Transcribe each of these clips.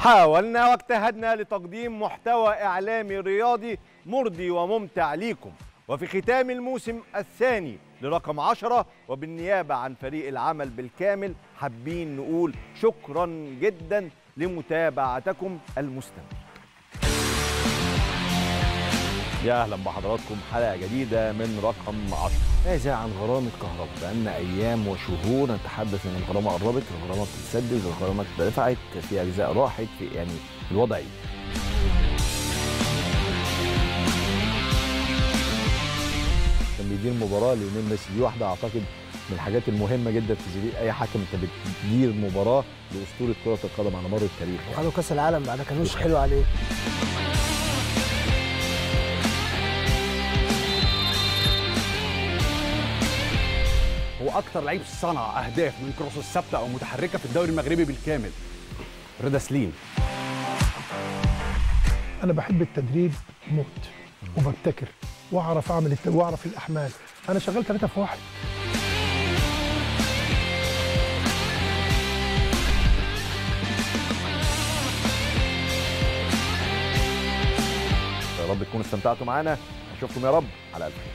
حاولنا واجتهدنا لتقديم محتوى إعلامي رياضي مرضي وممتع ليكم وفي ختام الموسم الثاني لرقم عشرة وبالنيابة عن فريق العمل بالكامل حابين نقول شكرا جدا لمتابعتكم المستمر يا أهلا بحضراتكم حلقة جديدة من رقم عشرة ماذا عن غرامة كهرباء؟ بقالنا أيام وشهور نتحدث إن الغرامة قربت، الغرامة بتتسدد، الغرامة اتدفعت، في أجزاء راحت، في يعني الوضع إيه؟ كان بيدير مباراة ليونيل ميسي دي واحدة أعتقد من الحاجات المهمة جدا في زي أي حكم أنت بتدير مباراة لأسطورة كرة القدم على مر التاريخ. وخدوا كأس العالم بعد كانوش حلو عليه. واكثر لعيب صنع اهداف من كروس الثابته او متحركه في الدوري المغربي بالكامل رضا سليم انا بحب التدريب موت وببتكر واعرف اعمل الت... واعرف الاحمال انا شغال ثلاثة في يا رب تكونوا استمتعتوا معانا اشوفكم يا رب على الف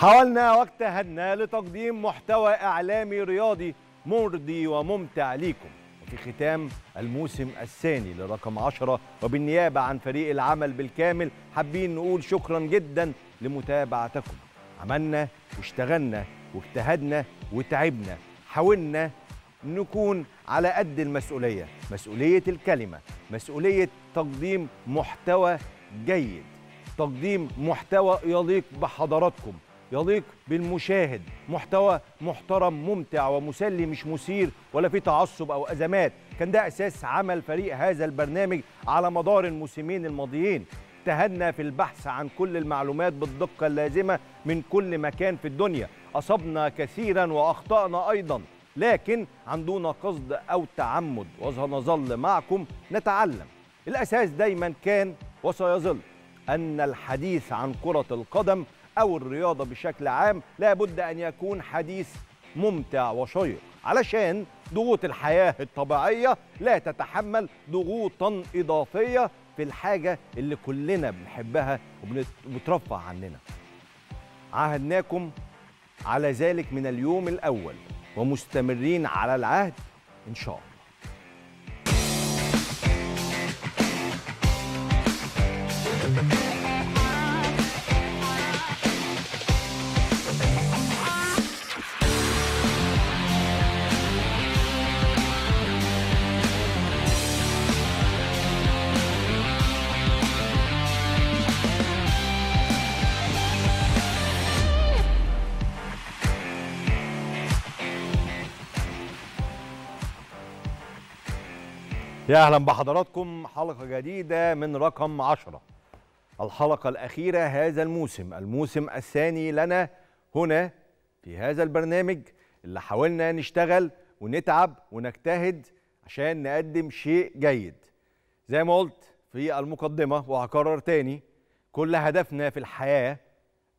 حاولنا واجتهدنا لتقديم محتوى إعلامي رياضي مرضي وممتع ليكم وفي ختام الموسم الثاني لرقم 10 وبالنيابة عن فريق العمل بالكامل حابين نقول شكرا جدا لمتابعتكم عملنا واشتغلنا واجتهدنا وتعبنا حاولنا نكون على قد المسؤولية مسؤولية الكلمة مسؤولية تقديم محتوى جيد تقديم محتوى يليق بحضراتكم يليق بالمشاهد محتوى محترم ممتع ومسلي مش مثير ولا في تعصب أو أزمات كان ده أساس عمل فريق هذا البرنامج على مدار الموسمين الماضيين اجتهدنا في البحث عن كل المعلومات بالدقة اللازمة من كل مكان في الدنيا أصبنا كثيرا وأخطأنا أيضا لكن عندنا قصد أو تعمد وسنظل معكم نتعلم الأساس دايما كان وسيظل أن الحديث عن كرة القدم أو الرياضة بشكل عام لابد أن يكون حديث ممتع وشيق علشان ضغوط الحياة الطبيعية لا تتحمل ضغوطا إضافية في الحاجة اللي كلنا بنحبها وبنترفع عننا عهدناكم على ذلك من اليوم الأول ومستمرين على العهد إن شاء الله يا اهلا بحضراتكم حلقه جديده من رقم 10 الحلقه الاخيره هذا الموسم الموسم الثاني لنا هنا في هذا البرنامج اللي حاولنا نشتغل ونتعب ونجتهد عشان نقدم شيء جيد زي ما قلت في المقدمه وهكرر تاني كل هدفنا في الحياه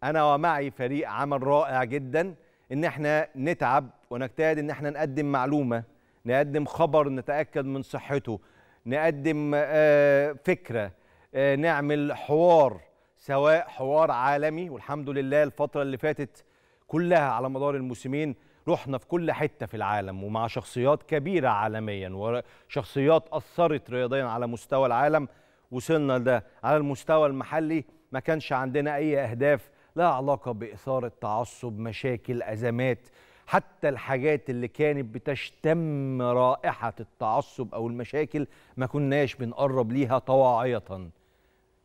انا ومعي فريق عمل رائع جدا ان احنا نتعب ونجتهد ان احنا نقدم معلومه نقدم خبر نتاكد من صحته نقدم آه، فكره آه، نعمل حوار سواء حوار عالمي والحمد لله الفتره اللي فاتت كلها على مدار الموسمين رحنا في كل حته في العالم ومع شخصيات كبيره عالميا وشخصيات اثرت رياضيا على مستوى العالم وصلنا لده على المستوى المحلي ما كانش عندنا اي اهداف لها علاقه باثاره تعصب مشاكل ازمات حتى الحاجات اللي كانت بتشتم رائحة التعصب أو المشاكل ما كناش بنقرب ليها طواعية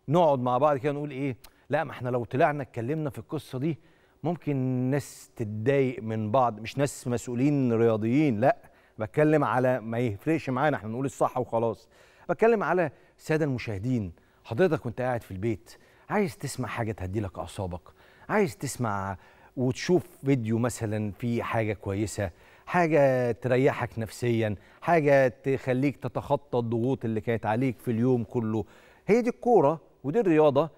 نقعد مع بعض كده نقول إيه لا ما احنا لو طلعنا اتكلمنا في القصة دي ممكن ناس تتضايق من بعض مش ناس مسؤولين رياضيين لا بتكلم على ما يفرقش معانا احنا نقول الصح وخلاص بتكلم على السادة المشاهدين حضرتك وانت قاعد في البيت عايز تسمع حاجة تهدي لك أعصابك عايز تسمع وتشوف فيديو مثلا فيه حاجه كويسه حاجه تريحك نفسيا حاجه تخليك تتخطى الضغوط اللي كانت عليك في اليوم كله هي دي الكوره ودي الرياضه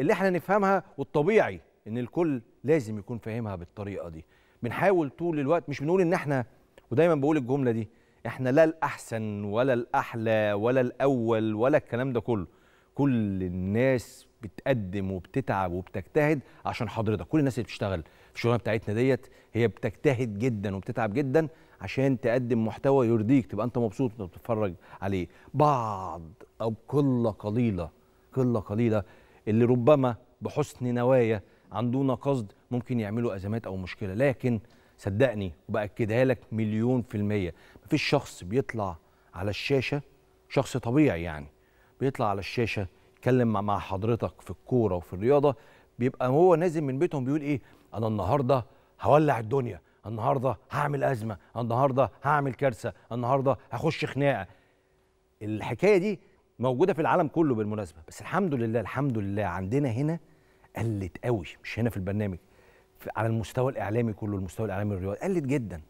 اللي احنا نفهمها والطبيعي ان الكل لازم يكون فاهمها بالطريقه دي بنحاول طول الوقت مش بنقول ان احنا ودايما بقول الجمله دي احنا لا الاحسن ولا الاحلى ولا الاول ولا الكلام ده كله كل الناس بتقدم وبتتعب وبتجتهد عشان حضرتك كل الناس اللي بتشتغل في الشغلانه بتاعتنا ديت هي بتجتهد جدا وبتتعب جدا عشان تقدم محتوى يرضيك تبقى انت مبسوط وانت بتتفرج عليه بعض او قله قليله قله قليله اللي ربما بحسن نوايا عندونا قصد ممكن يعملوا ازمات او مشكله لكن صدقني وباكدها لك مليون في الميه مفيش شخص بيطلع على الشاشه شخص طبيعي يعني بيطلع على الشاشه بيتكلم مع حضرتك في الكوره وفي الرياضه بيبقى هو نازل من بيتهم بيقول ايه انا النهارده هولع الدنيا النهارده هعمل ازمه النهارده هعمل كارثه النهارده هخش خناقه الحكايه دي موجوده في العالم كله بالمناسبه بس الحمد لله الحمد لله عندنا هنا قلت قوي مش هنا في البرنامج على المستوى الاعلامي كله المستوى الاعلامي الرياضي قلت جدا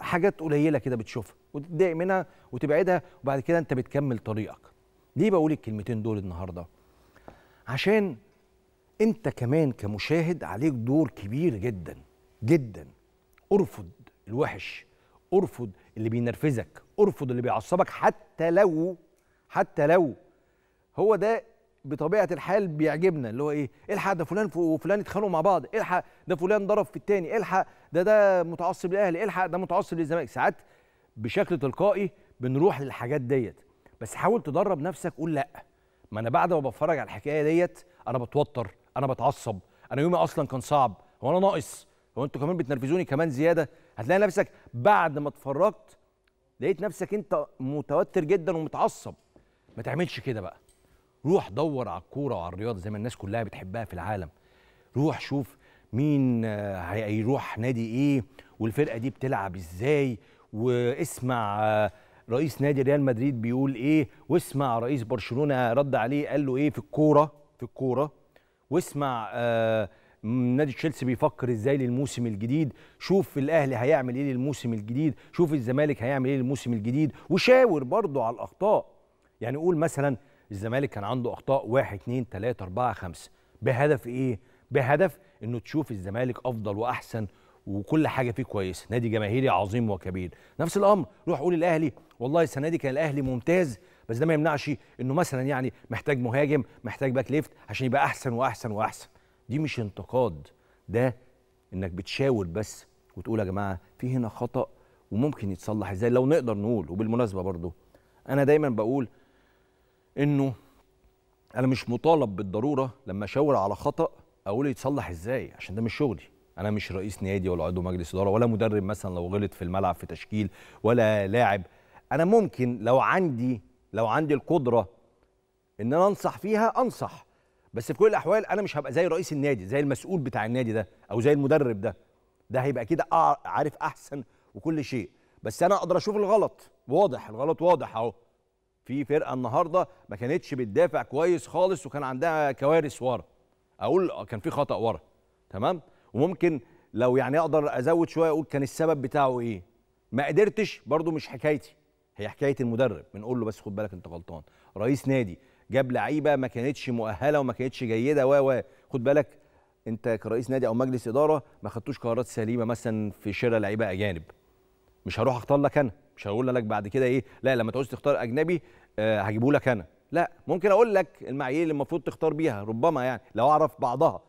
حاجات قليله كده بتشوفها وتتضايق منها وتبعدها وبعد كده انت بتكمل طريقك ليه بقول الكلمتين دول النهارده عشان انت كمان كمشاهد عليك دور كبير جدا جدا ارفض الوحش ارفض اللي بينرفزك ارفض اللي بيعصبك حتى لو حتى لو هو ده بطبيعه الحال بيعجبنا اللي هو ايه الحق ده فلان وفلان اتخانقوا مع بعض الحق ده فلان ضرب في التاني الحق ده ده متعصب للاهلي الحق ده متعصب للزمالك ساعات بشكل تلقائي بنروح للحاجات ديت بس حاول تدرب نفسك قول لا ما انا بعد ما بتفرج على الحكايه ديت انا بتوتر انا بتعصب انا يومي اصلا كان صعب هو انا ناقص هو انتوا كمان بتنرفزوني كمان زياده هتلاقي نفسك بعد ما اتفرجت لقيت نفسك انت متوتر جدا ومتعصب ما تعملش كده بقى روح دور على الكوره وعلى الرياضه زي ما الناس كلها بتحبها في العالم روح شوف مين هيروح نادي ايه والفرقه دي بتلعب ازاي واسمع رئيس نادي ريال مدريد بيقول ايه واسمع رئيس برشلونه رد عليه قال له ايه في الكوره في الكوره واسمع آه نادي تشيلسي بيفكر ازاي للموسم الجديد شوف الاهلي هيعمل ايه للموسم الجديد شوف الزمالك هيعمل ايه للموسم الجديد وشاور برضه على الاخطاء يعني قول مثلا الزمالك كان عنده اخطاء 1 2 3 4 5 بهدف ايه بهدف انه تشوف الزمالك افضل واحسن وكل حاجه فيه كويسه نادي جماهيري عظيم وكبير نفس الامر روح قول الاهلي والله السنه دي كان الاهلي ممتاز بس ده ما يمنعش انه مثلا يعني محتاج مهاجم محتاج باك ليفت عشان يبقى احسن واحسن واحسن دي مش انتقاد ده انك بتشاور بس وتقول يا جماعه في هنا خطا وممكن يتصلح ازاي لو نقدر نقول وبالمناسبه برضو انا دايما بقول انه انا مش مطالب بالضروره لما اشاور على خطا اقول يتصلح ازاي عشان ده مش شغلي انا مش رئيس نادي ولا عضو مجلس اداره ولا مدرب مثلا لو غلط في الملعب في تشكيل ولا لاعب انا ممكن لو عندي لو عندي القدره ان انا انصح فيها انصح بس في كل الاحوال انا مش هبقى زي رئيس النادي زي المسؤول بتاع النادي ده او زي المدرب ده ده هيبقى كده عارف احسن وكل شيء بس انا اقدر اشوف الغلط واضح الغلط واضح اهو في فرقه النهارده ما كانتش بتدافع كويس خالص وكان عندها كوارث ورا اقول كان في خطا ورا تمام وممكن لو يعني اقدر ازود شويه اقول كان السبب بتاعه ايه ما قدرتش برضو مش حكايتي هي حكايه المدرب بنقول له بس خد بالك انت غلطان رئيس نادي جاب لعيبه ما كانتش مؤهله وما كانتش جيده و و خد بالك انت كرئيس نادي او مجلس اداره ما خدتوش قرارات سليمه مثلا في شراء لعيبه اجانب مش هروح اختار لك انا مش هقول لك بعد كده ايه لا لما تعوز تختار اجنبي آه، هجيبه لك انا لا ممكن اقول لك المعايير اللي المفروض تختار بيها ربما يعني لو اعرف بعضها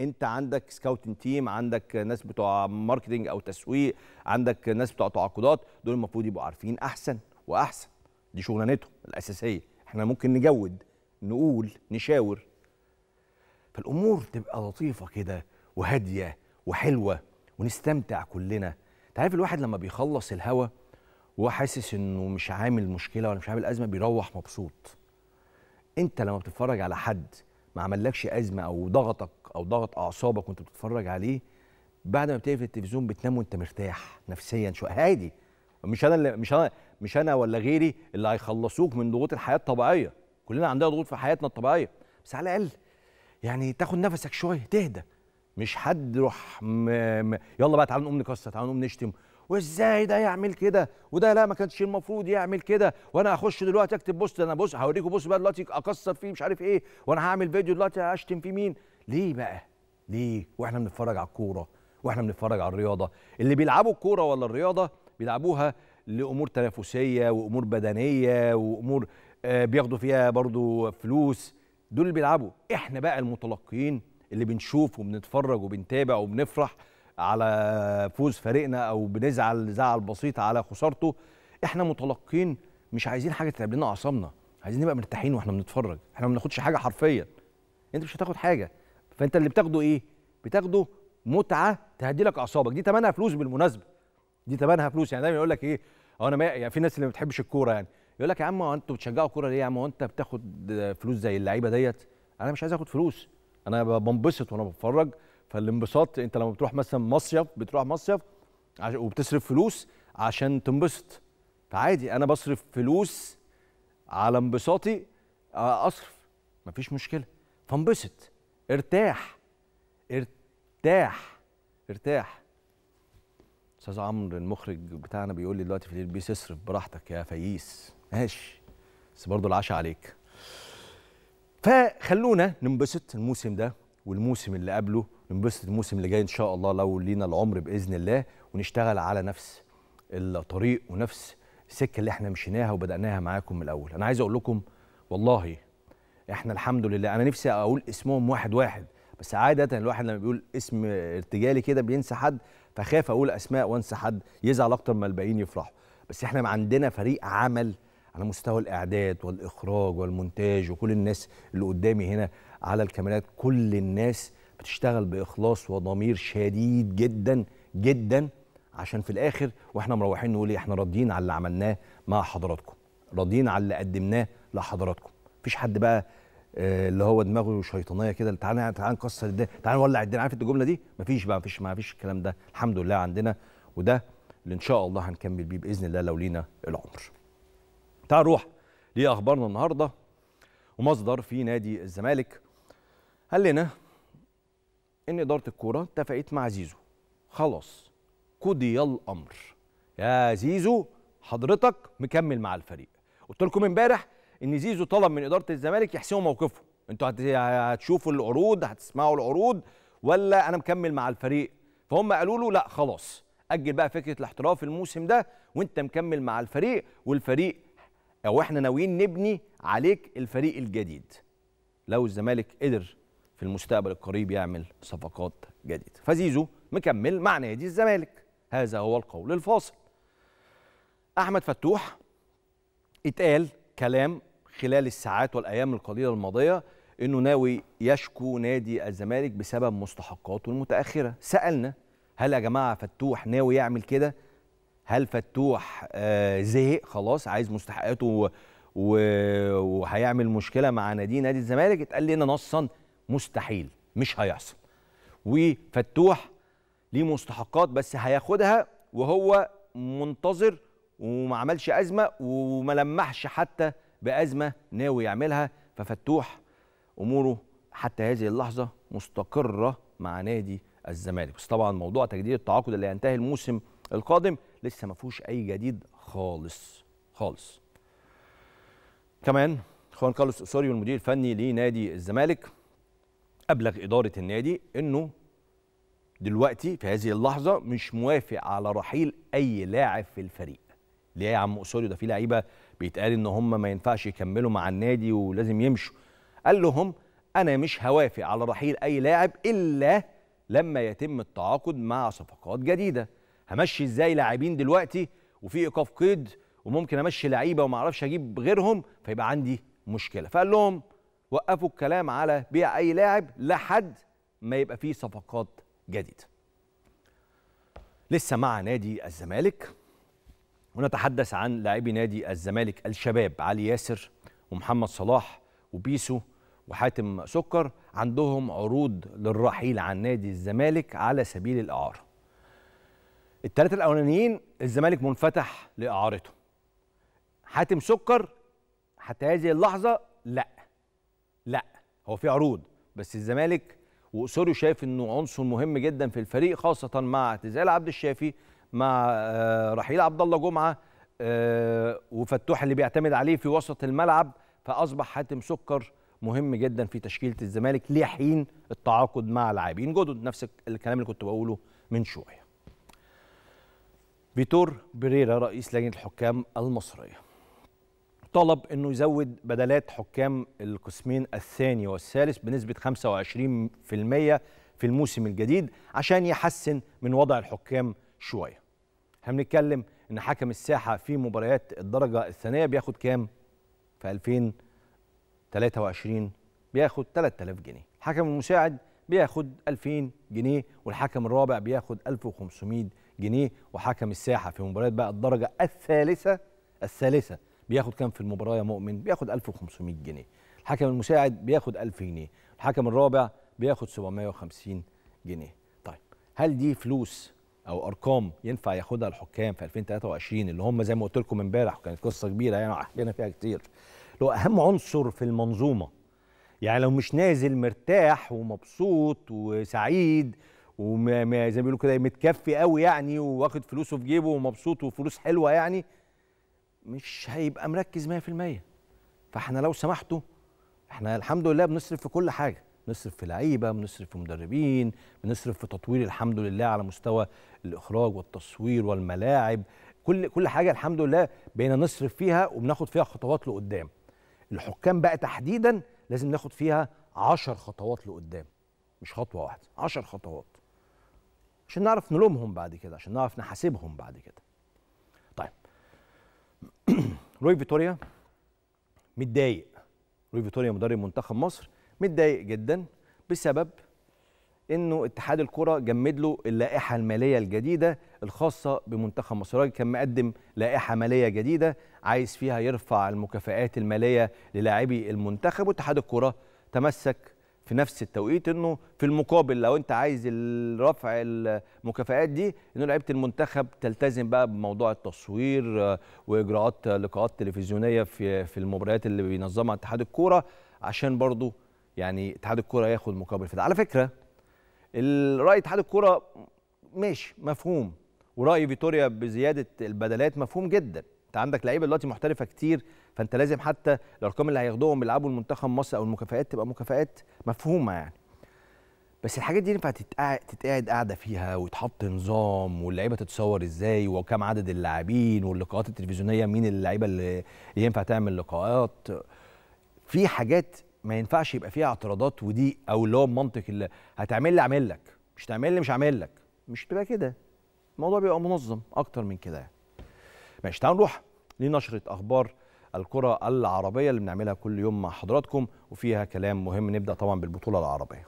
انت عندك سكاوتنج تيم عندك ناس بتوع ماركتنج او تسويق عندك ناس بتوع تعاقدات دول المفروض يبقوا عارفين احسن واحسن دي شغلانتهم الاساسيه احنا ممكن نجود نقول نشاور فالامور تبقى لطيفه كده وهاديه وحلوه ونستمتع كلنا انت عارف الواحد لما بيخلص الهوا وهو حاسس انه مش عامل مشكله ولا مش عامل ازمه بيروح مبسوط انت لما بتتفرج على حد ما عملكش ازمه او ضغطك او ضغط اعصابك وانت بتتفرج عليه بعد ما بتقفل التلفزيون بتنام وانت مرتاح نفسيا شويه هادي مش انا اللي مش انا مش انا ولا غيري اللي هيخلصوك من ضغوط الحياه الطبيعيه كلنا عندنا ضغوط في حياتنا الطبيعيه بس على الاقل يعني تاخد نفسك شويه تهدى مش حد روح م... م... يلا بقى تعالوا نقوم نكسر تعالوا نقوم نشتم وازاي ده يعمل كده وده لا ما كانش المفروض يعمل كده وانا هخش دلوقتي اكتب بوست انا بص هوريكم بوست بقى دلوقتي اكسر فيه مش عارف ايه وانا هعمل فيديو دلوقتي اشتم فيه مين ليه بقى ليه واحنا بنتفرج على الكوره واحنا بنتفرج على الرياضه اللي بيلعبوا الكوره ولا الرياضه بيلعبوها لامور تنافسيه وامور بدنيه وامور آه، بياخدوا فيها برضو فلوس دول اللي بيلعبوا احنا بقى المتلقيين اللي بنشوف وبنتفرج وبنتابع وبنفرح على فوز فريقنا او بنزعل زعل بسيط على خسارته احنا متلقين مش عايزين حاجه تتعب لنا اعصابنا عايزين نبقى مرتاحين واحنا بنتفرج احنا ما بناخدش حاجه حرفيا انت مش هتاخد حاجه فانت اللي بتاخده ايه بتاخده متعه تهدي لك اعصابك دي ثمنها فلوس بالمناسبه دي ثمنها فلوس يعني دايما يقول لك ايه هو آه، انا ما يعني في ناس اللي ما بتحبش الكوره يعني يقول لك يا عم انتوا بتشجعوا الكوره ليه يا عم انت بتاخد فلوس زي اللعيبه ديت انا مش عايز اخد فلوس انا بنبسط وانا بتفرج فالانبساط انت لما بتروح مثلا مصيف بتروح مصيف وبتصرف فلوس عشان تنبسط فعادي انا بصرف فلوس على انبساطي آه، اصرف مفيش مشكله فانبسط ارتاح ارتاح ارتاح استاذ عمرو المخرج بتاعنا بيقول لي دلوقتي في الليل بيس اصرف براحتك يا فييس ماشي بس برضه العشاء عليك فخلونا ننبسط الموسم ده والموسم اللي قبله ننبسط الموسم اللي جاي ان شاء الله لو لينا العمر باذن الله ونشتغل على نفس الطريق ونفس السكه اللي احنا مشيناها وبداناها معاكم من الاول انا عايز اقول لكم والله احنا الحمد لله انا نفسي اقول اسمهم واحد واحد بس عاده الواحد لما بيقول اسم ارتجالي كده بينسى حد فخاف اقول اسماء وانسى حد يزعل اكتر ما الباقيين يفرحوا بس احنا عندنا فريق عمل على مستوى الاعداد والاخراج والمونتاج وكل الناس اللي قدامي هنا على الكاميرات كل الناس بتشتغل باخلاص وضمير شديد جدا جدا عشان في الاخر واحنا مروحين نقول إيه، احنا راضيين على اللي عملناه مع حضراتكم راضيين على اللي قدمناه لحضراتكم مفيش حد بقى آه، اللي هو دماغه شيطانيه كده تعالى تعالى نكسر الدنيا تعالى نولع الدنيا عارف الجمله دي مفيش بقى مفيش مفيش الكلام ده الحمد لله عندنا وده اللي ان شاء الله هنكمل بيه باذن الله لو لينا العمر تعال نروح لاخبارنا النهارده ومصدر في نادي الزمالك قال لنا ان اداره الكوره اتفقت مع زيزو خلاص قضي الامر يا زيزو حضرتك مكمل مع الفريق قلت لكم امبارح ان زيزو طلب من اداره الزمالك يحسموا موقفه انتوا هتشوفوا العروض هتسمعوا العروض ولا انا مكمل مع الفريق فهم قالوا له لا خلاص اجل بقى فكره الاحتراف الموسم ده وانت مكمل مع الفريق والفريق او احنا ناويين نبني عليك الفريق الجديد لو الزمالك قدر في المستقبل القريب يعمل صفقات جديده فزيزو مكمل مع نادي الزمالك هذا هو القول الفاصل احمد فتوح اتقال كلام خلال الساعات والايام القليله الماضيه انه ناوي يشكو نادي الزمالك بسبب مستحقاته المتاخره سالنا هل يا جماعه فتوح ناوي يعمل كده هل فتوح آه، زهق خلاص عايز مستحقاته وهيعمل مشكله مع نادي نادي الزمالك اتقال لنا نصا مستحيل مش هيحصل وفتوح ليه مستحقات بس هياخدها وهو منتظر وما عملش ازمه وما لمحش حتى بأزمة ناوي يعملها ففتوح أموره حتى هذه اللحظة مستقرة مع نادي الزمالك بس طبعا موضوع تجديد التعاقد اللي هينتهي الموسم القادم لسه ما فيهوش أي جديد خالص خالص كمان خوان كارلوس أسوريو المدير الفني لنادي الزمالك أبلغ إدارة النادي أنه دلوقتي في هذه اللحظة مش موافق على رحيل أي لاعب في الفريق ليه يا عم أسوريو ده في لعيبة بيتقال ان هم ما ينفعش يكملوا مع النادي ولازم يمشوا قال لهم انا مش هوافق على رحيل اي لاعب الا لما يتم التعاقد مع صفقات جديده همشي ازاي لاعبين دلوقتي وفي ايقاف قيد وممكن امشي لعيبه وما اعرفش اجيب غيرهم فيبقى عندي مشكله فقال لهم وقفوا الكلام على بيع اي لاعب لحد ما يبقى فيه صفقات جديده لسه مع نادي الزمالك ونتحدث عن لاعبي نادي الزمالك الشباب علي ياسر ومحمد صلاح وبيسو وحاتم سكر عندهم عروض للرحيل عن نادي الزمالك على سبيل الإعارة الثلاثة الأولانيين الزمالك منفتح لإعارته حاتم سكر حتى هذه اللحظة لا لا هو في عروض بس الزمالك وأسوريو شايف أنه عنصر مهم جدا في الفريق خاصة مع اعتزال عبد الشافي مع آه، رحيل عبد الله جمعه آه، وفتوح اللي بيعتمد عليه في وسط الملعب فاصبح حاتم سكر مهم جدا في تشكيله الزمالك لحين التعاقد مع لاعبين جدد نفس الكلام اللي كنت بقوله من شويه. فيتور بريرا رئيس لجنه الحكام المصريه طلب انه يزود بدلات حكام القسمين الثاني والثالث بنسبه 25% في الموسم الجديد عشان يحسن من وضع الحكام شويه. احنا بنتكلم ان حكم الساحه في مباريات الدرجه الثانيه بياخد كام في 2023 بياخد 3000 جنيه الحكم المساعد بياخد 2000 جنيه والحكم الرابع بياخد 1500 جنيه وحكم الساحه في مباريات بقى الدرجه الثالثه الثالثه بياخد كام في المباراه يا مؤمن بياخد 1500 جنيه الحكم المساعد بياخد 1000 جنيه الحكم الرابع بياخد 750 جنيه طيب هل دي فلوس او ارقام ينفع ياخدها الحكام في 2023 اللي هم زي ما قلت لكم امبارح كانت قصه كبيره يعني حكينا فيها كتير اللي هو اهم عنصر في المنظومه يعني لو مش نازل مرتاح ومبسوط وسعيد وما زي ما بيقولوا كده متكفي قوي يعني وواخد فلوسه في جيبه ومبسوط وفلوس حلوه يعني مش هيبقى مركز 100% فاحنا لو سمحتوا احنا الحمد لله بنصرف في كل حاجه بنصرف في لعيبه بنصرف في مدربين بنصرف في تطوير الحمد لله على مستوى الاخراج والتصوير والملاعب كل كل حاجه الحمد لله بقينا نصرف فيها وبناخد فيها خطوات لقدام الحكام بقى تحديدا لازم ناخد فيها 10 خطوات لقدام مش خطوه واحده 10 خطوات عشان نعرف نلومهم بعد كده عشان نعرف نحاسبهم بعد كده طيب روي فيتوريا متضايق روي فيتوريا مدرب منتخب مصر متضايق جدا بسبب انه اتحاد الكره جمد له اللائحه الماليه الجديده الخاصه بمنتخب مصر الراجل كان مقدم لائحه ماليه جديده عايز فيها يرفع المكافئات الماليه للاعبي المنتخب واتحاد الكره تمسك في نفس التوقيت انه في المقابل لو انت عايز رفع المكافئات دي انه لعيبه المنتخب تلتزم بقى بموضوع التصوير واجراءات لقاءات تلفزيونيه في في المباريات اللي بينظمها اتحاد الكوره عشان برضه يعني اتحاد الكوره ياخد مقابل في ده على فكره الراي اتحاد الكوره ماشي مفهوم وراي فيتوريا بزياده البدلات مفهوم جدا انت عندك لعيبه دلوقتي محترفه كتير فانت لازم حتى الارقام اللي هياخدوهم بيلعبوا المنتخب مصر او المكافئات تبقى مكافئات مفهومه يعني بس الحاجات دي ينفع تتقعد قاعده فيها ويتحط نظام واللعيبه تتصور ازاي وكم عدد اللاعبين واللقاءات التلفزيونيه مين اللعيبه اللي ينفع تعمل لقاءات في حاجات ما ينفعش يبقى فيها اعتراضات ودي او اللي هو المنطق اللي هتعمل لي اعمل لك مش تعمل لي مش هعمل لك مش تبقى كده الموضوع بيبقى منظم اكتر من كده يعني. ماشي تعالوا نروح لنشره اخبار الكره العربيه اللي بنعملها كل يوم مع حضراتكم وفيها كلام مهم نبدا طبعا بالبطوله العربيه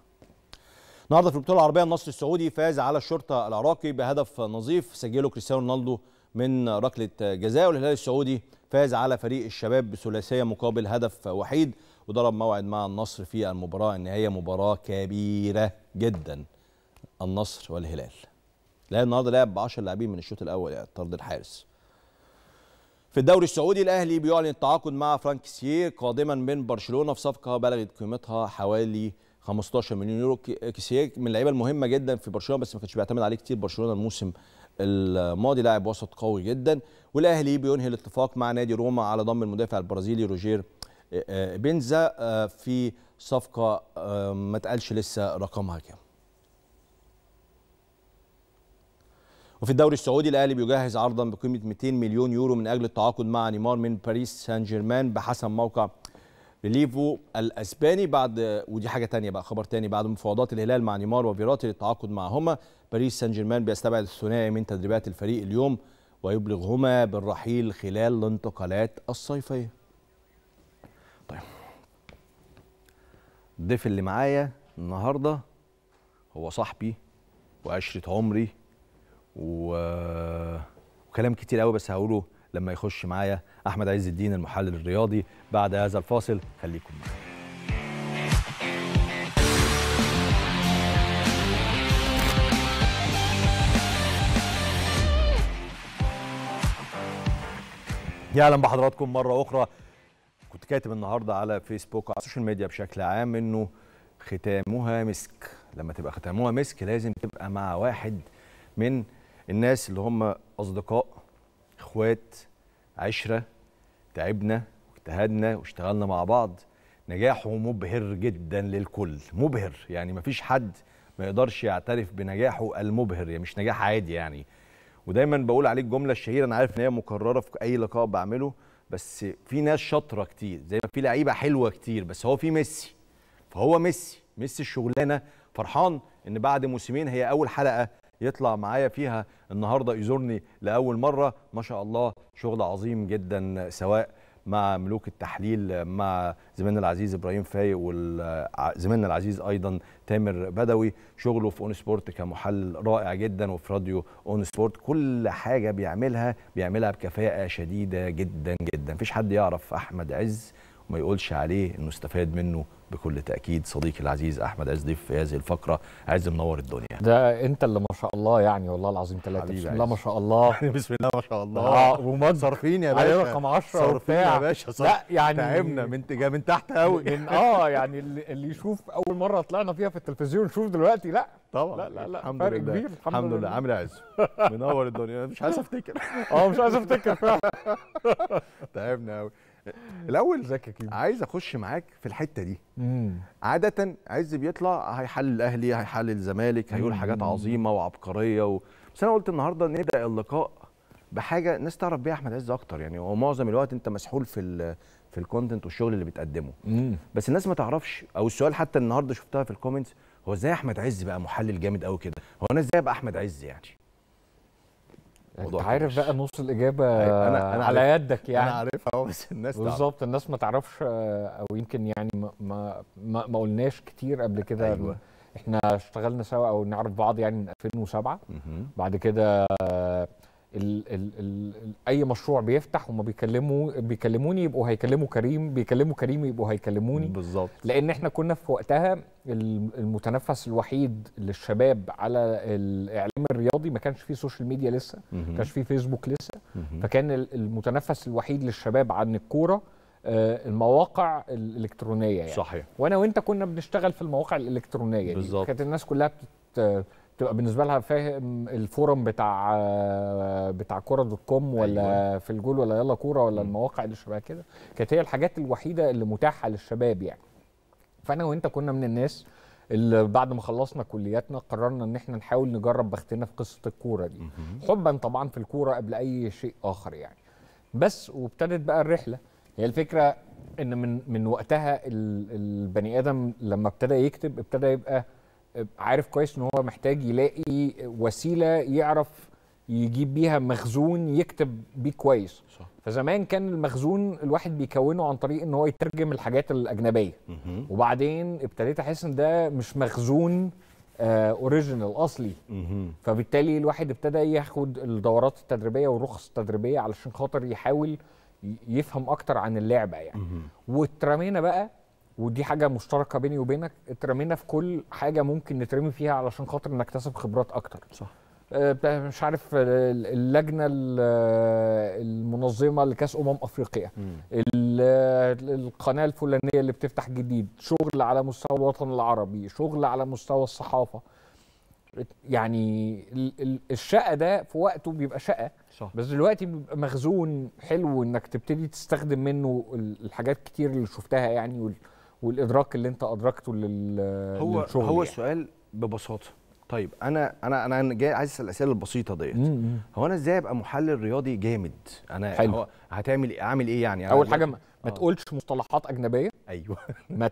النهارده في البطوله العربيه النصر السعودي فاز على الشرطه العراقي بهدف نظيف سجله كريستيانو رونالدو من ركله جزاء والهلال السعودي فاز على فريق الشباب بثلاثيه مقابل هدف وحيد وضرب موعد مع النصر في المباراة النهائية مباراة كبيرة جدا النصر والهلال لأن النهارده لعب ب 10 لاعبين من الشوط الاول يعني طرد الحارس في الدوري السعودي الاهلي بيعلن التعاقد مع فرانك سيير قادما من برشلونه في صفقه بلغت قيمتها حوالي 15 مليون يورو كيسيه من اللعيبه المهمه جدا في برشلونه بس ما كانش بيعتمد عليه كتير برشلونه الموسم الماضي لاعب وسط قوي جدا والاهلي بينهي الاتفاق مع نادي روما على ضم المدافع البرازيلي روجير آه، بنزا آه، في صفقه آه، ما اتقالش لسه رقمها كام وفي الدوري السعودي الاهلي بيجهز عرضا بقيمه 200 مليون يورو من اجل التعاقد مع نيمار من باريس سان جيرمان بحسب موقع ريليفو الاسباني بعد ودي حاجه تانية بقى خبر تاني بعد مفاوضات الهلال مع نيمار وفيراتي للتعاقد معهما باريس سان جيرمان بيستبعد الثنائي من تدريبات الفريق اليوم ويبلغهما بالرحيل خلال الانتقالات الصيفيه طيب الضيف اللي معايا النهارده هو صاحبي وعشره عمري و... وكلام كتير قوي بس هقوله لما يخش معايا احمد عز الدين المحلل الرياضي بعد هذا الفاصل خليكم معايا اهلا بحضراتكم مرة أخرى كنت كاتب النهارده على فيسبوك على السوشيال ميديا بشكل عام انه ختامها مسك لما تبقى ختامها مسك لازم تبقى مع واحد من الناس اللي هم اصدقاء اخوات عشره تعبنا واجتهدنا واشتغلنا مع بعض نجاحه مبهر جدا للكل مبهر يعني مفيش حد ما يقدرش يعترف بنجاحه المبهر يعني مش نجاح عادي يعني ودايما بقول عليه الجمله الشهيره انا عارف ان هي مكرره في اي لقاء بعمله بس في ناس شاطره كتير زي ما في لعيبه حلوه كتير بس هو في ميسي فهو ميسي ميسي الشغلانه فرحان ان بعد موسمين هي اول حلقه يطلع معايا فيها النهارده يزورني لاول مره ما شاء الله شغل عظيم جدا سواء مع ملوك التحليل مع زميلنا العزيز ابراهيم فايق وزميلنا العزيز ايضا تامر بدوي شغله في اون سبورت كمحلل رائع جدا وفي راديو اون سبورت كل حاجه بيعملها بيعملها بكفاءه شديده جدا جدا مفيش حد يعرف احمد عز وما يقولش عليه انه استفاد منه بكل تاكيد صديقي العزيز احمد عز ضيف في هذه الفقره عز منور الدنيا ده انت اللي ما شاء الله يعني والله العظيم ثلاثه بسم الله ما شاء الله بسم الله ما شاء الله اه ومد صارفين يا باشا رقم 10 صارفين يا باشا صارف. لا يعني تعبنا من جاي من تحت قوي من اه يعني اللي يشوف اول مره طلعنا فيها في التلفزيون شوف دلوقتي لا طبعا لا لا لا الحمد فرق لله. كبير الحمد, الحمد لله عامل عز منور الدنيا مش عايز افتكر اه مش عايز افتكر فعلا تعبنا قوي الاول ذكي عايز اخش معاك في الحته دي مم. عاده عز بيطلع هيحلل الاهلي هيحلل الزمالك هيقول حاجات عظيمه وعبقريه و... بس انا قلت النهارده نبدا اللقاء بحاجه الناس تعرف بيها احمد عز اكتر يعني هو معظم الوقت انت مسحول في ال... في الكونتنت والشغل اللي بتقدمه مم. بس الناس ما تعرفش او السؤال حتى النهارده شفتها في الكومنتس هو ازاي احمد عز بقى محلل جامد قوي كده هو انا ازاي ابقى احمد عز يعني موضوع انت عارف بقى نص الاجابه انا انا على يدك يعني انا عارفها أه، بس الناس بالظبط الناس ما تعرفش آه، او يمكن يعني ما ما ما, ما قلناش كتير قبل كده أيوة. احنا اشتغلنا سوا او نعرف بعض يعني من 2007 بعد كده آه، الـ الـ الـ اي مشروع بيفتح وما بيكلموا بيكلموني يبقوا هيكلموا كريم بيكلموا كريم يبقوا هيكلموني بالظبط لان احنا كنا في وقتها المتنفس الوحيد للشباب على الاعلام الرياضي ما كانش فيه سوشيال ميديا لسه ما كانش فيه فيسبوك لسه فكان المتنفس الوحيد للشباب عن الكوره آه، المواقع الالكترونيه يعني صحيح وانا وانت كنا بنشتغل في المواقع الالكترونيه بالظبط كانت الناس كلها بتت تبقى بالنسبه لها فاهم الفورم بتاع بتاع كوره دوت كوم ولا أيوة. في الجول ولا يلا كوره ولا م. المواقع اللي شبه كده كانت هي الحاجات الوحيده اللي متاحه للشباب يعني فانا وانت كنا من الناس اللي بعد ما خلصنا كلياتنا قررنا ان احنا نحاول نجرب بختنا في قصه الكوره دي حبا طبعا في الكوره قبل اي شيء اخر يعني بس وابتدت بقى الرحله هي الفكره ان من من وقتها البني ادم لما ابتدى يكتب ابتدى يبقى عارف كويس ان هو محتاج يلاقي وسيله يعرف يجيب بيها مخزون يكتب بيه كويس صح. فزمان كان المخزون الواحد بيكونه عن طريق ان هو يترجم الحاجات الاجنبيه مه. وبعدين ابتديت احس ان ده مش مخزون اوريجينال آه اصلي مه. فبالتالي الواحد ابتدى ياخد الدورات التدريبيه والرخص التدريبيه علشان خاطر يحاول يفهم اكتر عن اللعبه يعني واترمينا بقى ودي حاجه مشتركه بيني وبينك اترمينا في كل حاجه ممكن نترمي فيها علشان خاطر نكتسب خبرات اكتر صح آه، مش عارف اللجنه المنظمه لكاس امم افريقيا القناه الفلانيه اللي بتفتح جديد شغل على مستوى الوطن العربي شغل على مستوى الصحافه يعني الشقه ده في وقته بيبقى شقه صح. بس دلوقتي بيبقى مخزون حلو انك تبتدي تستخدم منه الحاجات كتير اللي شفتها يعني وال... والادراك اللي انت ادركته لل هو للشغل هو يعني. السؤال ببساطه طيب انا انا انا جاي عايز اسال الاسئله البسيطه ديت هو انا ازاي ابقى محلل رياضي جامد انا حلو. هو هتعمل إيه؟ اعمل ايه يعني اول حاجه ما, آه. ما تقولش مصطلحات اجنبيه ايوه ما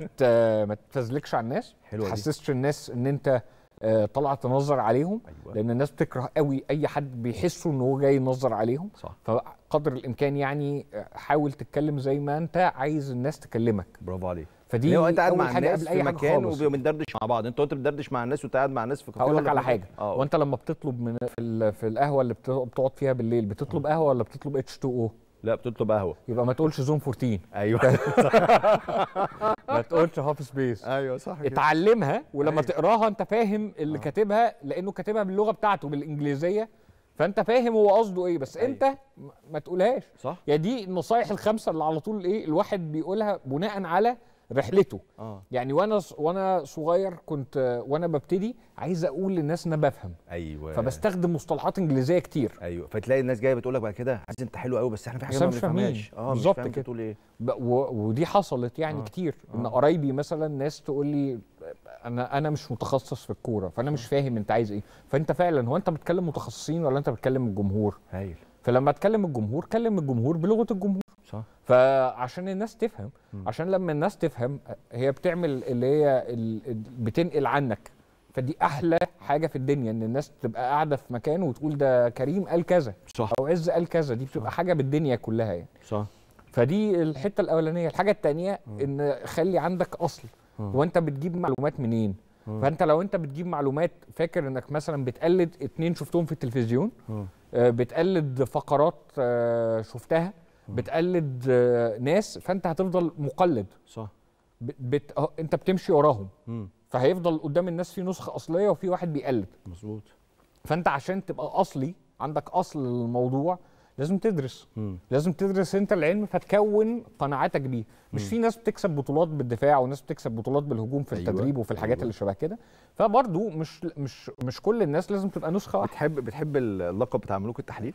ما تتزلكش على الناس ما تحسسش الناس ان انت آه، طلعت تنظر عليهم أيوة. لان الناس بتكره قوي اي حد بيحسوا ان هو جاي ينظر عليهم صح. فقدر الامكان يعني آه، حاول تتكلم زي ما انت عايز الناس تكلمك برافو عليك فدي لو انت قاعد مع الناس في مكان وبندردش مع بعض انت وانت بتدردش مع الناس وانت قاعد مع الناس في كافيه هقول لك على حاجه هو آه. انت لما بتطلب من في, في القهوه اللي بتقعد فيها بالليل بتطلب آه. قهوه ولا بتطلب اتش 2 او لا بتطلب قهوه يبقى ما تقولش زون 14 ايوه ما تقولش هاف سبيس ايوه صح كده. اتعلمها ولما أيوة. تقراها انت فاهم اللي آه. كاتبها لانه كاتبها باللغه بتاعته بالانجليزيه فانت فاهم هو قصده ايه بس أيوة. انت ما تقولهاش صح يعني دي النصايح الخمسه اللي على طول ايه الواحد بيقولها بناء على رحلته آه. يعني وانا وانا صغير كنت وانا ببتدي عايز اقول للناس ان انا بفهم ايوه فبستخدم مصطلحات انجليزيه كتير ايوه فتلاقي الناس جايه بتقول لك بعد كده عايز انت حلو قوي بس احنا في حاجه ما بنفهمهاش اه بالظبط كده بتقول ايه ودي حصلت يعني آه. كتير آه. ان قرايبي مثلا ناس تقول لي انا انا مش متخصص في الكوره فانا مش آه. فاهم انت عايز ايه فانت فعلا هو انت بتكلم متخصصين ولا انت بتكلم الجمهور هايل فلما اتكلم الجمهور كلم الجمهور بلغه الجمهور فعشان الناس تفهم م. عشان لما الناس تفهم هي بتعمل اللي هي بتنقل عنك فدي احلى حاجه في الدنيا ان الناس تبقى قاعده في مكان وتقول ده كريم قال كذا صح او عز قال كذا دي بتبقى صح. حاجه بالدنيا كلها يعني صح فدي الحته الاولانيه الحاجه الثانيه ان خلي عندك اصل هو انت بتجيب معلومات منين م. فانت لو انت بتجيب معلومات فاكر انك مثلا بتقلد اتنين شفتهم في التلفزيون آه بتقلد فقرات آه شفتها بتقلد آه، ناس فانت هتفضل مقلد صح بت... آه، انت بتمشي وراهم مم. فهيفضل قدام الناس في نسخه اصليه وفي واحد بيقلد مظبوط فانت عشان تبقى اصلي عندك اصل للموضوع لازم تدرس مم. لازم تدرس انت العلم فتكون قناعاتك بيه مش في ناس بتكسب بطولات بالدفاع وناس بتكسب بطولات بالهجوم في أيوة. التدريب وفي الحاجات أيوة. اللي شبه كده فبرضه مش مش مش كل الناس لازم تبقى نسخه واحده بتحب بتحب اللقب بتاع ملوك التحليل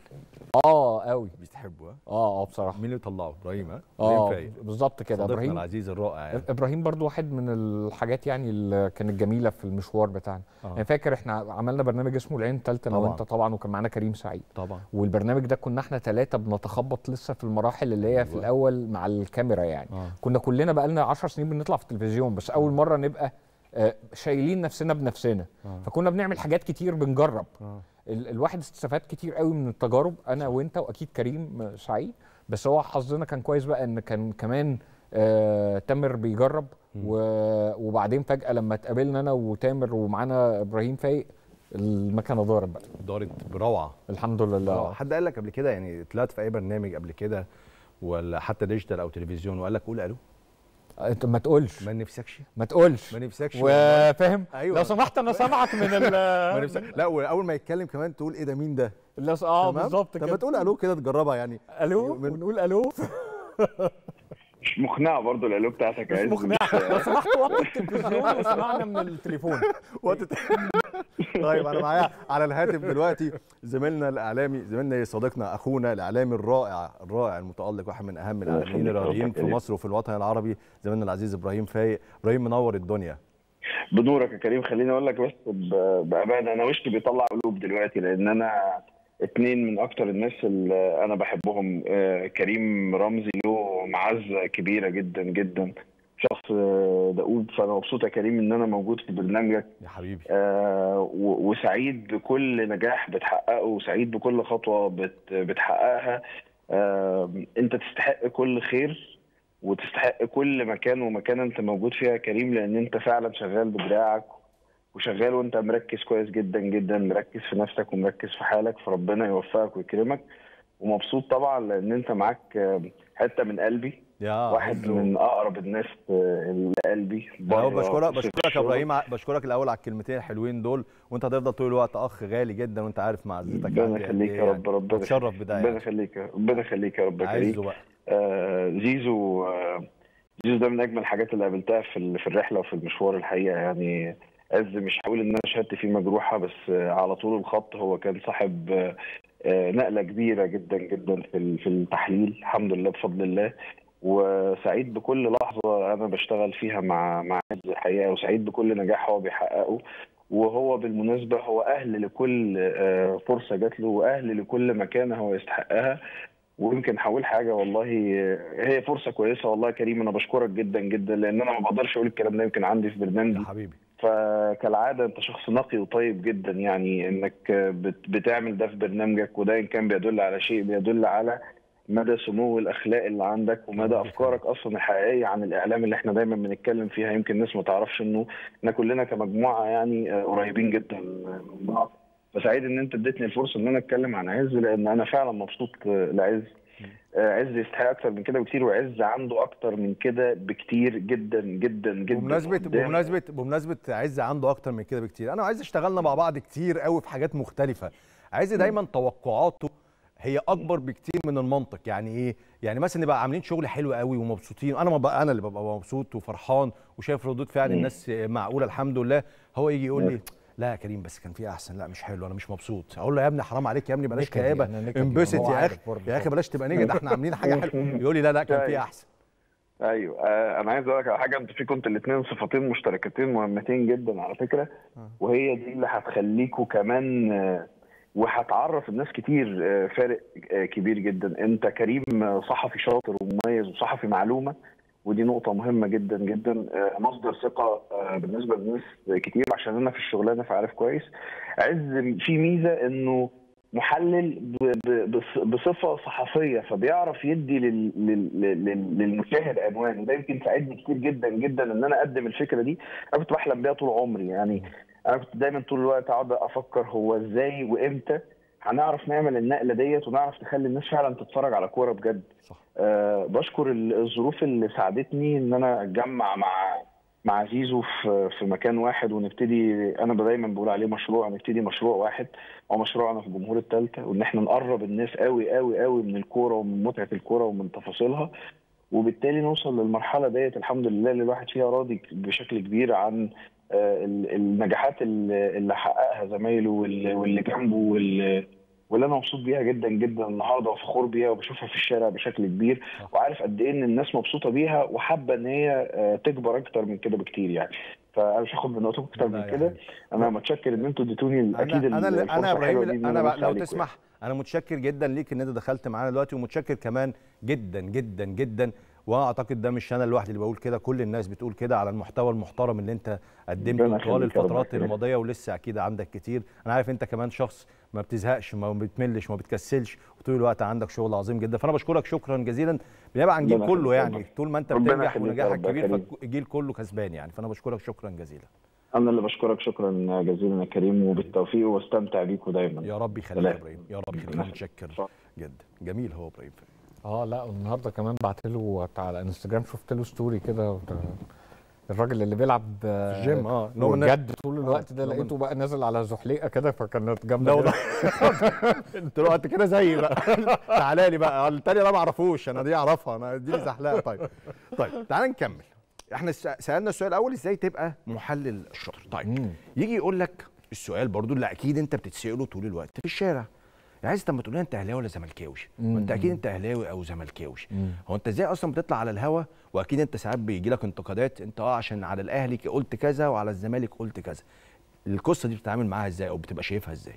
اه قوي بتحبه اه اه بصراحه مين اللي طلعه ابراهيم آه، ها اه بالظبط كده ابراهيم العزيز الرائع يعني. ابراهيم برضو واحد من الحاجات يعني اللي كانت جميله في المشوار بتاعنا آه. يعني فاكر احنا عملنا برنامج اسمه العين الثالثه انا وانت طبعا وكان معانا كريم سعيد طبعا والبرنامج ده كنا احنا ثلاثه بنتخبط لسه في المراحل اللي هي أيوة. في الاول مع الكاميرا يعني آه. كنا كلنا بقى لنا 10 سنين بنطلع في التلفزيون بس اول آه. مره نبقى آه، شايلين نفسنا بنفسنا آه. فكنا بنعمل حاجات كتير بنجرب آه. الواحد استفاد كتير قوي من التجارب انا وانت واكيد كريم سعيد بس هو حظنا كان كويس بقى ان كان كمان آه تامر بيجرب وبعدين فجاه لما اتقابلنا انا وتامر ومعانا ابراهيم فايق المكنه دارت بقى دارت بروعه الحمد لله بروعة. حد قال لك قبل كده يعني طلعت في اي برنامج قبل كده ولا حتى ديجيتال او تلفزيون وقال لك قول الو انت آه، ما تقولش ما نفسكش ما تقولش ما نفسكش وفاهم أيوة. لو سمحت انا سامعك من ال آه. لا واول ما يتكلم كمان تقول ايه ده مين ده لا اه بالظبط كده طب ما تقول الو كده تجربها يعني الو ونقول الو مش مقنعه برضه القلوب بتاعتك مش مقنعه لو سمحت وقت التلفزيون وسمعنا من التليفون طيب انا معايا على الهاتف دلوقتي زميلنا الاعلامي زميلنا إيه، صديقنا اخونا الاعلامي الرائع الرائع المتالق واحد من اهم الاعلاميين الرائعين في مصر وفي الوطن العربي زميلنا العزيز ابراهيم فايق ابراهيم منور الدنيا بنورك يا كريم خليني اقول لك بس بامانه انا وشي بيطلع قلوب دلوقتي لان انا اتنين من اكتر الناس اللي انا بحبهم آه، كريم رمزي له معزه كبيره جدا جدا شخص آه، دؤوب فانا مبسوط يا كريم ان انا موجود في برنامجك يا حبيبي آه وسعيد بكل نجاح بتحققه وسعيد بكل خطوه بت بتحققها آه انت تستحق كل خير وتستحق كل مكان ومكان انت موجود فيها يا كريم لان انت فعلا شغال بدراعك وشغال وانت مركز كويس جدا جدا مركز في نفسك ومركز في حالك فربنا يوفقك ويكرمك ومبسوط طبعا لان انت معاك حته من قلبي يا واحد عزو. من اقرب الناس لقلبي بشكرك بشكرك يا ابراهيم بشكرك الاول على الكلمتين الحلوين دول وانت هتفضل طول الوقت اخ غالي جدا وانت عارف معزتك ربنا يخليك يا إيه رب ربنا اتشرف يعني. بدايه ربنا يخليك ربنا يخليك يا رب عايزه بقى آه، زيزو آه، زيزو ده من اجمل الحاجات اللي قابلتها في في الرحله وفي المشوار الحقيقه يعني از مش هقول ان انا شهادتي فيه مجروحه بس على طول الخط هو كان صاحب آه، نقله كبيره جدا جدا في في التحليل الحمد لله بفضل الله وسعيد بكل لحظه انا بشتغل فيها مع مع عز الحقيقه وسعيد بكل نجاح هو بيحققه وهو بالمناسبه هو اهل لكل آه، فرصه جات له واهل لكل مكانه هو يستحقها ويمكن هقول حاجه والله آه، هي فرصه كويسه والله كريم انا بشكرك جدا جدا لان انا ما بقدرش اقول الكلام ده يمكن عندي في برنامجي حبيبي فكالعاده انت شخص نقي وطيب جدا يعني انك بتعمل ده في برنامجك وده ان كان بيدل على شيء بيدل على مدى سمو الاخلاق اللي عندك ومدى افكارك اصلا الحقيقيه عن الاعلام اللي احنا دايما بنتكلم فيها يمكن الناس ما تعرفش انه احنا كلنا كمجموعه يعني آه، قريبين جدا من بعض فسعيد ان انت اديتني الفرصه ان انا اتكلم عن عز لان انا فعلا مبسوط آه، لعز آه، عز يستحق اكتر من كده بكتير وعز عنده اكتر من كده بكتير جدا جدا جدا بمناسبه قدام. بمناسبه بمناسبه عز عنده اكتر من كده بكتير انا وعز اشتغلنا مع بعض كتير قوي في حاجات مختلفه عز دايما توقعاته هي اكبر بكتير من المنطق يعني ايه يعني مثلا نبقى عاملين شغل حلو قوي ومبسوطين انا انا اللي ببقى مبسوط وفرحان وشايف ردود فعل الناس معقوله الحمد لله هو يجي يقول لي لا يا كريم بس كان في احسن لا مش حلو انا مش مبسوط اقول له يا ابني حرام عليك يا ابني بلاش كآبه انبسط يا اخي يا اخي بلاش تبقى نجد احنا عاملين حاجه حلوه يقول لي لا لا كان في طيب. احسن ايوه آه، انا عايز اقول لك على حاجه انتوا فيكم كنت الاثنين صفتين مشتركتين مهمتين جدا على فكره آه. وهي دي اللي هتخليكوا كمان آه، وهتعرف الناس كتير فارق كبير جدا انت كريم صحفي شاطر ومميز وصحفي معلومه ودي نقطة مهمة جدا جدا آه، مصدر ثقة آه، بالنسبة لناس كتير عشان أنا في الشغلانة فعارف كويس عز في ميزة إنه محلل بصفة صحفية فبيعرف يدي للمشاهد عنوان ده يمكن ساعدني كتير جدا جدا إن أنا أقدم الفكرة دي أنا كنت بحلم بيها طول عمري يعني أنا كنت دايما طول الوقت أقعد أفكر هو إزاي وإمتى هنعرف نعمل النقله ديت ونعرف نخلي الناس فعلا تتفرج على كوره بجد صح. أه بشكر الظروف اللي ساعدتني ان انا اتجمع مع مع زيزو في في مكان واحد ونبتدي انا دايما بقول عليه مشروع نبتدي مشروع واحد هو مشروعنا في الجمهور الثالثه وان احنا نقرب الناس قوي قوي قوي من الكوره ومن متعه الكوره ومن تفاصيلها وبالتالي نوصل للمرحله ديت الحمد لله اللي الواحد فيها راضي بشكل كبير عن آه، النجاحات اللي حققها زمايله واللي جنبه واللي انا مبسوط بيها جدا جدا النهارده وفخور بيها وبشوفها في الشارع بشكل كبير وعارف قد ايه ان الناس مبسوطه بيها وحابه ان هي آه، تكبر اكتر من كده بكتير يعني فانا مش هاخد من وقتكم اكتر من كده يعني انا متشكر ان انتوا اديتوني اكيد انا انا ابراهيم انا, أنا لو تسمح انا متشكر جدا ليك ان انت دخلت معانا دلوقتي ومتشكر كمان جدا جدا جدا واعتقد ده مش انا لوحدي اللي بقول كده كل الناس بتقول كده على المحتوى المحترم اللي انت قدمته طوال الفترات الماضيه ولسه اكيد عندك كتير انا عارف انت كمان شخص ما بتزهقش ما بتملش ما بتكسلش وطول الوقت عندك شغل عظيم جدا فانا بشكرك شكرا جزيلا بنبقى عن جيل كله يعني طول ما انت بتنجح ونجاحك كبير فالجيل كله كسبان يعني فانا بشكرك شكرا جزيلا انا اللي بشكرك شكرا جزيلا يا كريم وبالتوفيق واستمتع بيكوا دايما يا رب يخليك يا ابراهيم يا رب يخليك متشكر جدا جميل هو ابراهيم اه لا النهارده كمان بعت له على انستجرام شفت له ستوري كده الراجل اللي بيلعب في الجيم اه بجد آه، طول الوقت ده لقيته بقى نازل على زحليقه كده فكانت جامده والله انت الوقت كده زيي بقى تعالى لي بقى التانيه انا ما اعرفوش انا دي اعرفها انا دي زحلقه طيب طيب تعالى نكمل احنا سالنا السؤال الاول ازاي تبقى محلل شاطر طيب يجي يقول لك السؤال برضو اللي اكيد انت بتتساله طول الوقت في الشارع عايز طب ما تقول انت اهلاوي ولا زملكاوي انت اكيد انت اهلاوي او زملكاوي هو انت ازاي اصلا بتطلع على الهوا واكيد انت ساعات بيجي لك انتقادات انت اه عشان على الاهلي قلت كذا وعلى الزمالك قلت كذا القصه دي بتتعامل معاها ازاي او بتبقى شايفها ازاي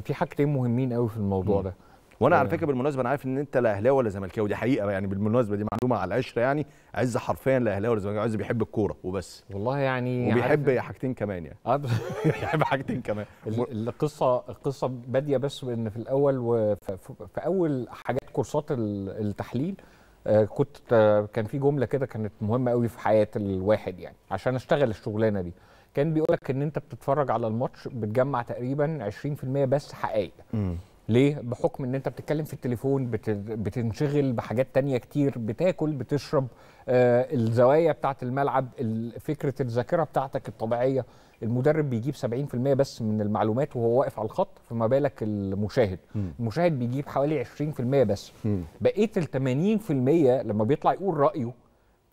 في حاجتين مهمين قوي في الموضوع مم. ده وانا على فكره بالمناسبه انا عارف ان انت لا اهلاوي ولا زملكاوي دي حقيقه يعني بالمناسبه دي معلومه على العشره يعني عز حرفيا لا اهلاوي ولا زملكاوي عز بيحب الكوره وبس والله يعني وبيحب عارف... حاجتين كمان يعني بيحب حاجتين كمان القصه القصه باديه بس ان في الاول وفي اول حاجات كورسات التحليل آه، كنت آه، كان في جمله كده كانت مهمه قوي في حياه الواحد يعني عشان اشتغل الشغلانه دي كان بيقولك ان انت بتتفرج على الماتش بتجمع تقريبا 20% بس حقائق ليه بحكم ان انت بتتكلم في التليفون بتنشغل بحاجات تانية كتير بتاكل بتشرب آه الزوايا بتاعت الملعب فكره الذاكره بتاعتك الطبيعيه المدرب بيجيب 70% بس من المعلومات وهو واقف على الخط فما بالك المشاهد م. المشاهد بيجيب حوالي 20% بس بقيت بقيه ال 80% لما بيطلع يقول رايه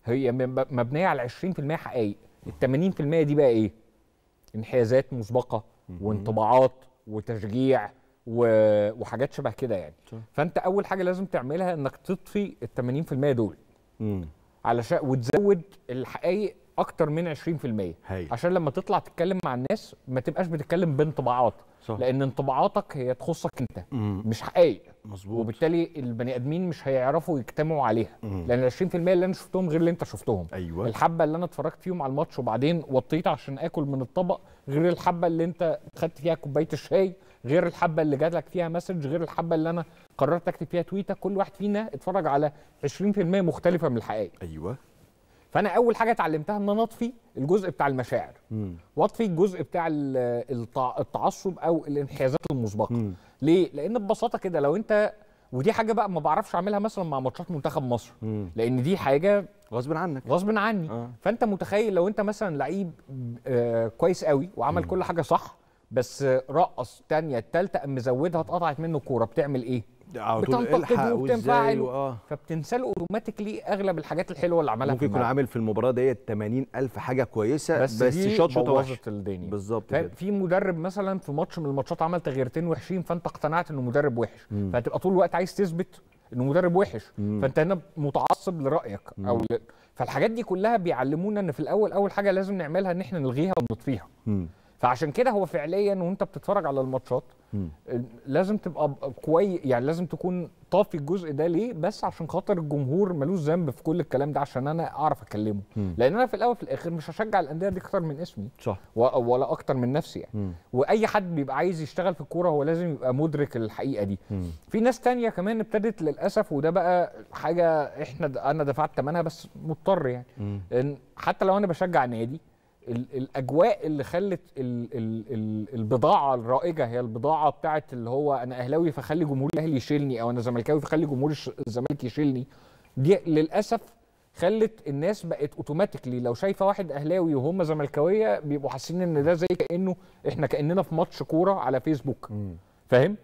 هي مبنيه على 20% حقائق ال 80% دي بقى ايه انحيازات مسبقه وانطباعات وتشجيع و... وحاجات شبه كده يعني طيب. فانت اول حاجه لازم تعملها انك تطفي ال 80% دول امم علشان وتزود الحقائق اكتر من 20% هي. عشان لما تطلع تتكلم مع الناس ما تبقاش بتتكلم بانطباعات صح. لان انطباعاتك هي تخصك انت مم. مش حقائق مظبوط وبالتالي البني ادمين مش هيعرفوا يجتمعوا عليها مم. لان ال 20% اللي انا شفتهم غير اللي انت شفتهم أيوة. الحبه اللي انا اتفرجت فيهم على الماتش وبعدين وطيت عشان اكل من الطبق غير الحبه اللي انت خدت فيها كوبايه الشاي غير الحبه اللي جات لك فيها مسج غير الحبه اللي انا قررت اكتب فيها تويته كل واحد فينا اتفرج على 20% مختلفه من الحقائق ايوه فانا اول حاجه اتعلمتها ان انا اطفي الجزء بتاع المشاعر واطفي الجزء بتاع التعصب او الانحيازات المسبقه مم. ليه لان ببساطه كده لو انت ودي حاجه بقى ما بعرفش اعملها مثلا مع ماتشات منتخب مصر مم. لان دي حاجه غصب عنك غصب عني آه. فانت متخيل لو انت مثلا لعيب آه كويس قوي وعمل مم. كل حاجه صح بس رقص تانية التالتة مزودها اتقطعت منه كورة بتعمل ايه وبتنفعل و... آه. فبتنسال اوتوماتيكلي اغلب الحاجات الحلوه اللي عملها ممكن يكون عامل في المباراه ديت 80000 حاجه كويسه بس, بس شاط شوطه وحشه بالظبط في مدرب مثلا في ماتش من الماتشات عمل تغييرتين وحشين فانت اقتنعت انه مدرب وحش مم. فهتبقى طول الوقت عايز تثبت انه مدرب وحش مم. فانت هنا متعصب لرايك مم. او ل... فالحاجات دي كلها بيعلمونا ان في الاول اول حاجه لازم نعملها ان احنا نلغيها ونطفيها فعشان كده هو فعليا وانت بتتفرج على الماتشات لازم تبقى كويس يعني لازم تكون طافي الجزء ده ليه بس عشان خاطر الجمهور ملوش ذنب في كل الكلام ده عشان انا اعرف اكلمه لان انا في الاول في الاخر مش هشجع الانديه دي اكتر من اسمي صح ولا اكتر من نفسي يعني واي حد بيبقى عايز يشتغل في الكوره هو لازم يبقى مدرك الحقيقه دي في ناس تانية كمان ابتدت للاسف وده بقى حاجه احنا انا دفعت ثمنها بس مضطر يعني حتى لو انا بشجع نادي الاجواء اللي خلت ال ال ال البضاعه الرائجه هي البضاعه بتاعه اللي هو انا اهلاوي فخلي جمهور الاهلي يشيلني او انا زملكاوي فخلي جمهور الزمالك يشيلني دي للاسف خلت الناس بقت اوتوماتيكلي لو شايفه واحد اهلاوي وهم زملكاويه بيبقوا حاسين ان ده زي كانه احنا كاننا في ماتش كوره على فيسبوك فاهم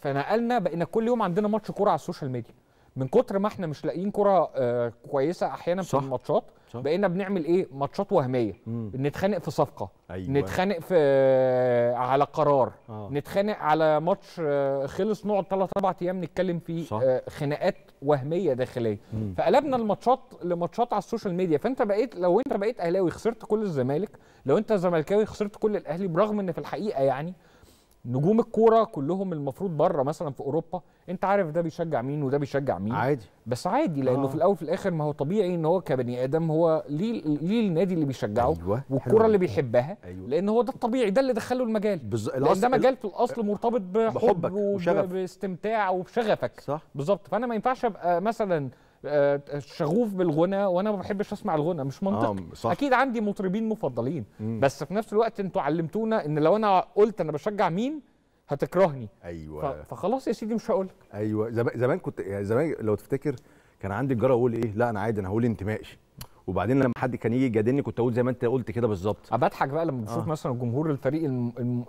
فنقلنا بقينا كل يوم عندنا ماتش كوره على السوشيال ميديا من كتر ما احنا مش لاقيين كوره آه كويسه احيانا صح. في الماتشات بقينا بنعمل ايه ماتشات وهميه مم. نتخانق في صفقه أيوة. نتخانق في آه، على قرار آه. نتخانق على ماتش آه، خلص نقعد ثلاث اربع ايام نتكلم فيه صح. آه، خناقات وهميه داخليه مم. فقلبنا الماتشات لماتشات على السوشيال ميديا فانت بقيت لو انت بقيت اهلاوي خسرت كل الزمالك لو انت زملكاوي خسرت كل الاهلي برغم ان في الحقيقه يعني نجوم الكوره كلهم المفروض بره مثلا في اوروبا انت عارف ده بيشجع مين وده بيشجع مين عادي بس عادي لانه آه. في الاول في الاخر ما هو طبيعي ان هو كبني ادم هو ليه ليه النادي اللي بيشجعه أيوة. والكوره اللي بيحبها أيوة. لان هو ده الطبيعي ده اللي دخله المجال بز... لان ده مجال في الاصل مرتبط بحب بحبك وباستمتاع وبشغفك صح بالظبط فانا ما ينفعش ابقى مثلا آه، شغوف بالغنى وانا ما بحبش اسمع الغنى مش منطقي آه صح. اكيد عندي مطربين مفضلين مم. بس في نفس الوقت انتوا علمتونا ان لو انا قلت انا بشجع مين هتكرهني ايوه فخلاص يا سيدي مش هقول ايوه زمان كنت يعني زمان لو تفتكر كان عندي الجرأه اقول ايه لا انا عادي انا هقول انتمائي وبعدين لما حد كان يجي يجادلني كنت اقول زي ما انت قلت كده بالظبط بضحك بقى لما بشوف آه. مثلا جمهور الفريق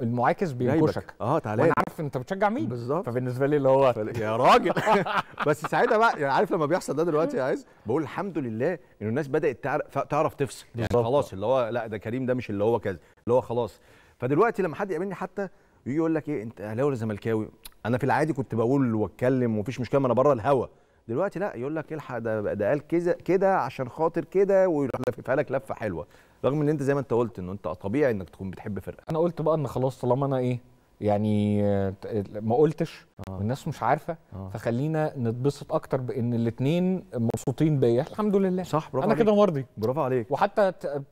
المعاكس بينكشك اه تعالى وانا عارف انت بتشجع مين بالظبط فبالنسبه لي اللي هو يا راجل بس ساعتها بقى يعني عارف لما بيحصل ده دلوقتي يا عايز بقول الحمد لله ان الناس بدات تعرف, تعرف تفصل يعني خلاص اللي هو لا ده كريم ده مش اللي هو كذا اللي هو خلاص فدلوقتي لما حد يقابلني حتى يجي يقول لك ايه انت اهلاوي ولا زملكاوي انا في العادي كنت بقول واتكلم ومفيش مشكله ما انا بره الهوا دلوقتي لا يقول لك الحق ده ده قال كده كده عشان خاطر كده ويروح لففها لك لفه حلوه رغم ان انت زي ما انت قلت ان انت طبيعي انك تكون بتحب فرقه انا قلت بقى ان خلاص طالما انا ايه يعني ما قلتش آه. والناس مش عارفه آه. فخلينا نتبسط اكتر بان الاثنين مبسوطين بيا الحمد لله صح برافو انا كده مرضي برافو عليك وحتى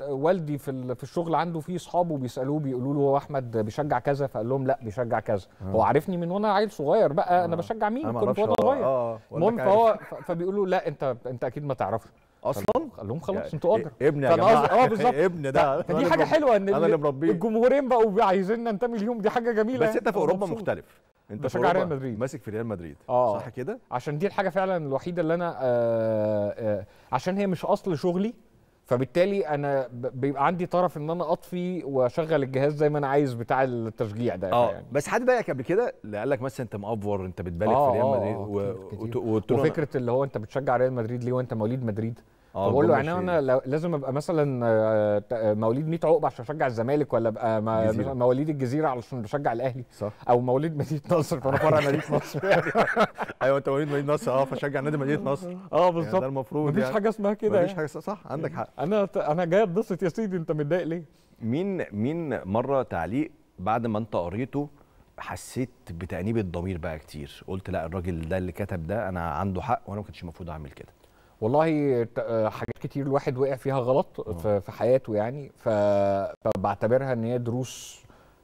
والدي في في الشغل عنده في اصحابه بيسالوه بيقولوا له هو احمد بيشجع كذا فقال لهم لا بيشجع كذا آه. هو عارفني من وانا عيل صغير بقى آه. انا بشجع مين كنت وانا صغير آه، آه، المهم فهو فبيقولوا لا انت انت اكيد ما تعرفش اصلا قال لهم خلاص يعني انتوا اجر إيه، ابن يا جماعه اه بالظبط ابن ده فدي حاجه حلوه ان انا اللي مربيه الجمهورين بقوا عايزين ننتمي ليهم دي حاجه جميله بس يعني. انت في اوروبا مختلف انت بشجع ريال مدريد ماسك في ريال مدريد آه. صح كده عشان دي الحاجه فعلا الوحيده اللي انا آآ آه، آآ آه، عشان هي مش اصل شغلي فبالتالي انا بيبقى عندي طرف ان انا اطفي واشغل الجهاز زي ما انا عايز بتاع التشجيع ده اه يعني. بس حد بقى قبل كده اللي قال لك مثلا انت مأفور انت بتبالغ في آه، ريال آه، مدريد آه، و... وفكره اللي هو انت بتشجع ريال مدريد ليه وانت مواليد مدريد آه، بقول له يعني انا لازم ابقى مثلا آه، آه، مواليد 100 عقبه عشان اشجع الزمالك ولا ابقى مواليد الجزيره علشان بشجع الاهلي صح. او مواليد مدينه نصر فانا فرع مدينه نصر ايوه انت مواليد مدينه نصر اه فشجع نادي مدينه نصر اه بالظبط يعني ده المفروض مفيش يعني. حاجه اسمها كده مفيش يعني. حاجه صح عندك حق انا انا جاي اتبسط يا سيدي انت متضايق ليه؟ مين مين مره تعليق بعد ما انت قريته حسيت بتأنيب الضمير بقى كتير قلت لا الراجل ده اللي كتب ده انا عنده حق وانا ما كنتش المفروض اعمل كده والله آه، حاجات كتير الواحد وقع فيها غلط آه. في حياته يعني فبعتبرها ان هي دروس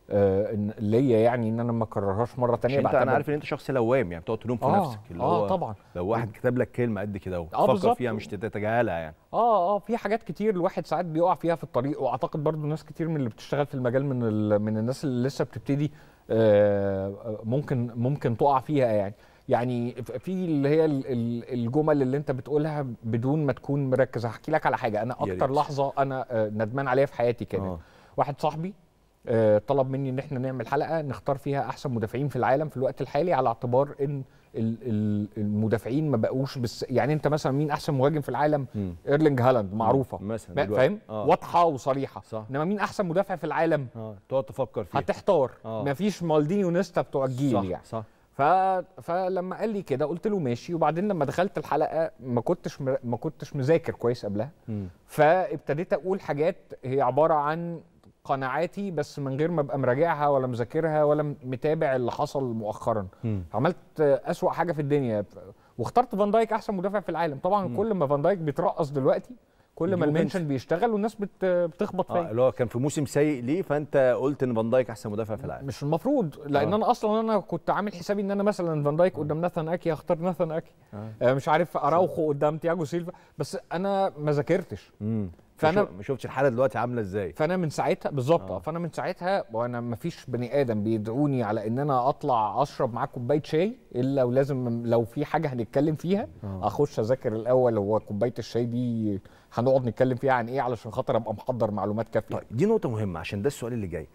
آه، ليا يعني ان انا ما اكررهاش مره ثانيه بعد انا عارف ان انت شخص لوام يعني بتقعد تلوم في آه نفسك اللي اه هو طبعا لو واحد كتب لك كلمه قد كده آه فكر فيها مش تتجاهلها يعني اه اه في حاجات كتير الواحد ساعات بيقع فيها في الطريق واعتقد برضو ناس كتير من اللي بتشتغل في المجال من من الناس اللي لسه بتبتدي آه ممكن ممكن تقع فيها يعني يعني في اللي هي الجمل اللي انت بتقولها بدون ما تكون مركز هحكي لك على حاجه انا اكتر لحظه انا آه، ندمان عليها في حياتي كانت آه. واحد صاحبي آه، طلب مني ان احنا نعمل حلقه نختار فيها احسن مدافعين في العالم في الوقت الحالي على اعتبار ان المدافعين ما بقوش بس يعني انت مثلا مين احسن مهاجم في العالم ايرلينج هالاند معروفه مثلا فاهم آه. واضحه وصريحه صح. انما مين احسن مدافع في العالم آه. تقعد تفكر فيه هتحتار آه. مفيش مالديني ونيستا بتوع الجيل صح. يعني صح. ف... فلما قال لي كده قلت له ماشي وبعدين لما دخلت الحلقه ما كنتش ما كنتش مذاكر كويس قبلها م. فابتديت اقول حاجات هي عباره عن قناعاتي بس من غير ما ابقى مراجعها ولا مذاكرها ولا متابع اللي حصل مؤخرا م. عملت اسوا حاجه في الدنيا واخترت فان دايك احسن مدافع في العالم طبعا م. كل ما فان دايك بيترقص دلوقتي كل ما المنشن بيشتغل والناس بتخبط آه، فيه آه اللي هو كان في موسم سيء ليه فانت قلت ان فان دايك احسن مدافع في العالم مش المفروض لان آه. انا اصلا انا كنت عامل حسابي ان انا مثلا فان دايك آه. قدام ناثان اكي هختار ناثان اكي آه. آه، مش عارف اراوخو قدام تياجو سيلفا بس انا ما ذاكرتش فانا ما شفتش الحاله دلوقتي عامله ازاي فانا من ساعتها بالظبط آه. فانا من ساعتها وانا ما فيش بني ادم بيدعوني على ان انا اطلع اشرب معاه كوبايه شاي الا ولازم لو في حاجه هنتكلم فيها آه. اخش اذاكر الاول هو كوبايه الشاي دي هنقعد نتكلم فيها عن ايه علشان خاطر ابقى محضر معلومات كافيه طيب دي نقطه مهمه عشان ده السؤال اللي جاي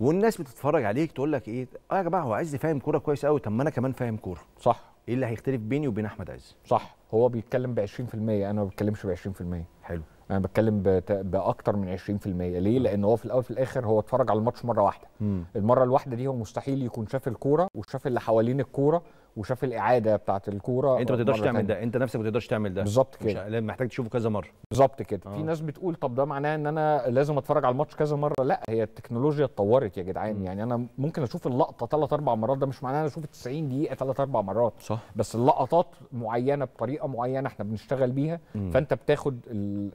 والناس بتتفرج عليك تقول لك ايه اه يا جماعه هو عايز فاهم كوره كويس قوي طب ما انا كمان فاهم كوره صح ايه اللي هيختلف بيني وبين احمد عز صح هو بيتكلم ب 20% انا ما بتكلمش ب 20% حلو انا بتكلم باكتر من 20% ليه آه. لان هو في الاول في الاخر هو اتفرج على الماتش مره واحده م. المره الواحده دي هو مستحيل يكون شاف الكوره وشاف اللي حوالين الكوره وشاف الاعاده بتاعه الكوره انت ما تقدرش تعمل ده انت نفسك ما تقدرش تعمل ده بالظبط كده محتاج تشوفه كذا مره بالظبط كده آه. في ناس بتقول طب ده معناه ان انا لازم اتفرج على الماتش كذا مره لا هي التكنولوجيا اتطورت يا جدعان يعني انا ممكن اشوف اللقطه ثلاث اربع مرات ده مش معناه انا اشوف 90 دقيقه ثلاث اربع مرات صح. بس اللقطات معينه بطريقه معينه احنا بنشتغل بيها م. فانت بتاخد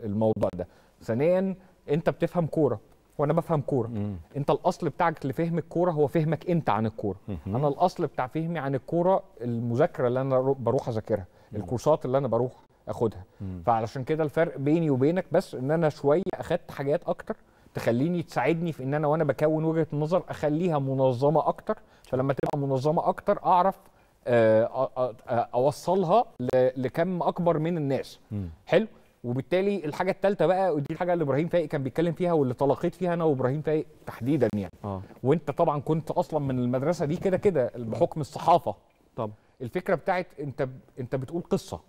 الموضوع ده ثانيا انت بتفهم كوره وانا بفهم كوره انت الاصل بتاعك لفهم الكوره هو فهمك انت عن الكوره انا الاصل بتاع فهمي عن الكوره المذاكره اللي انا بروح اذاكرها الكورسات اللي انا بروح اخدها فعلشان كده الفرق بيني وبينك بس ان انا شويه اخدت حاجات اكتر تخليني تساعدني في ان انا وانا بكون وجهه النظر اخليها منظمه اكتر فلما تبقى منظمه اكتر اعرف آه، اوصلها لكم اكبر من الناس حلو وبالتالي الحاجه الثالثه بقى ودي الحاجه اللي ابراهيم فايق كان بيتكلم فيها واللي تلاقيت فيها انا وابراهيم فايق تحديدا يعني آه. وانت طبعا كنت اصلا من المدرسه دي كده كده بحكم الصحافه طب الفكره بتاعت انت انت بتقول قصه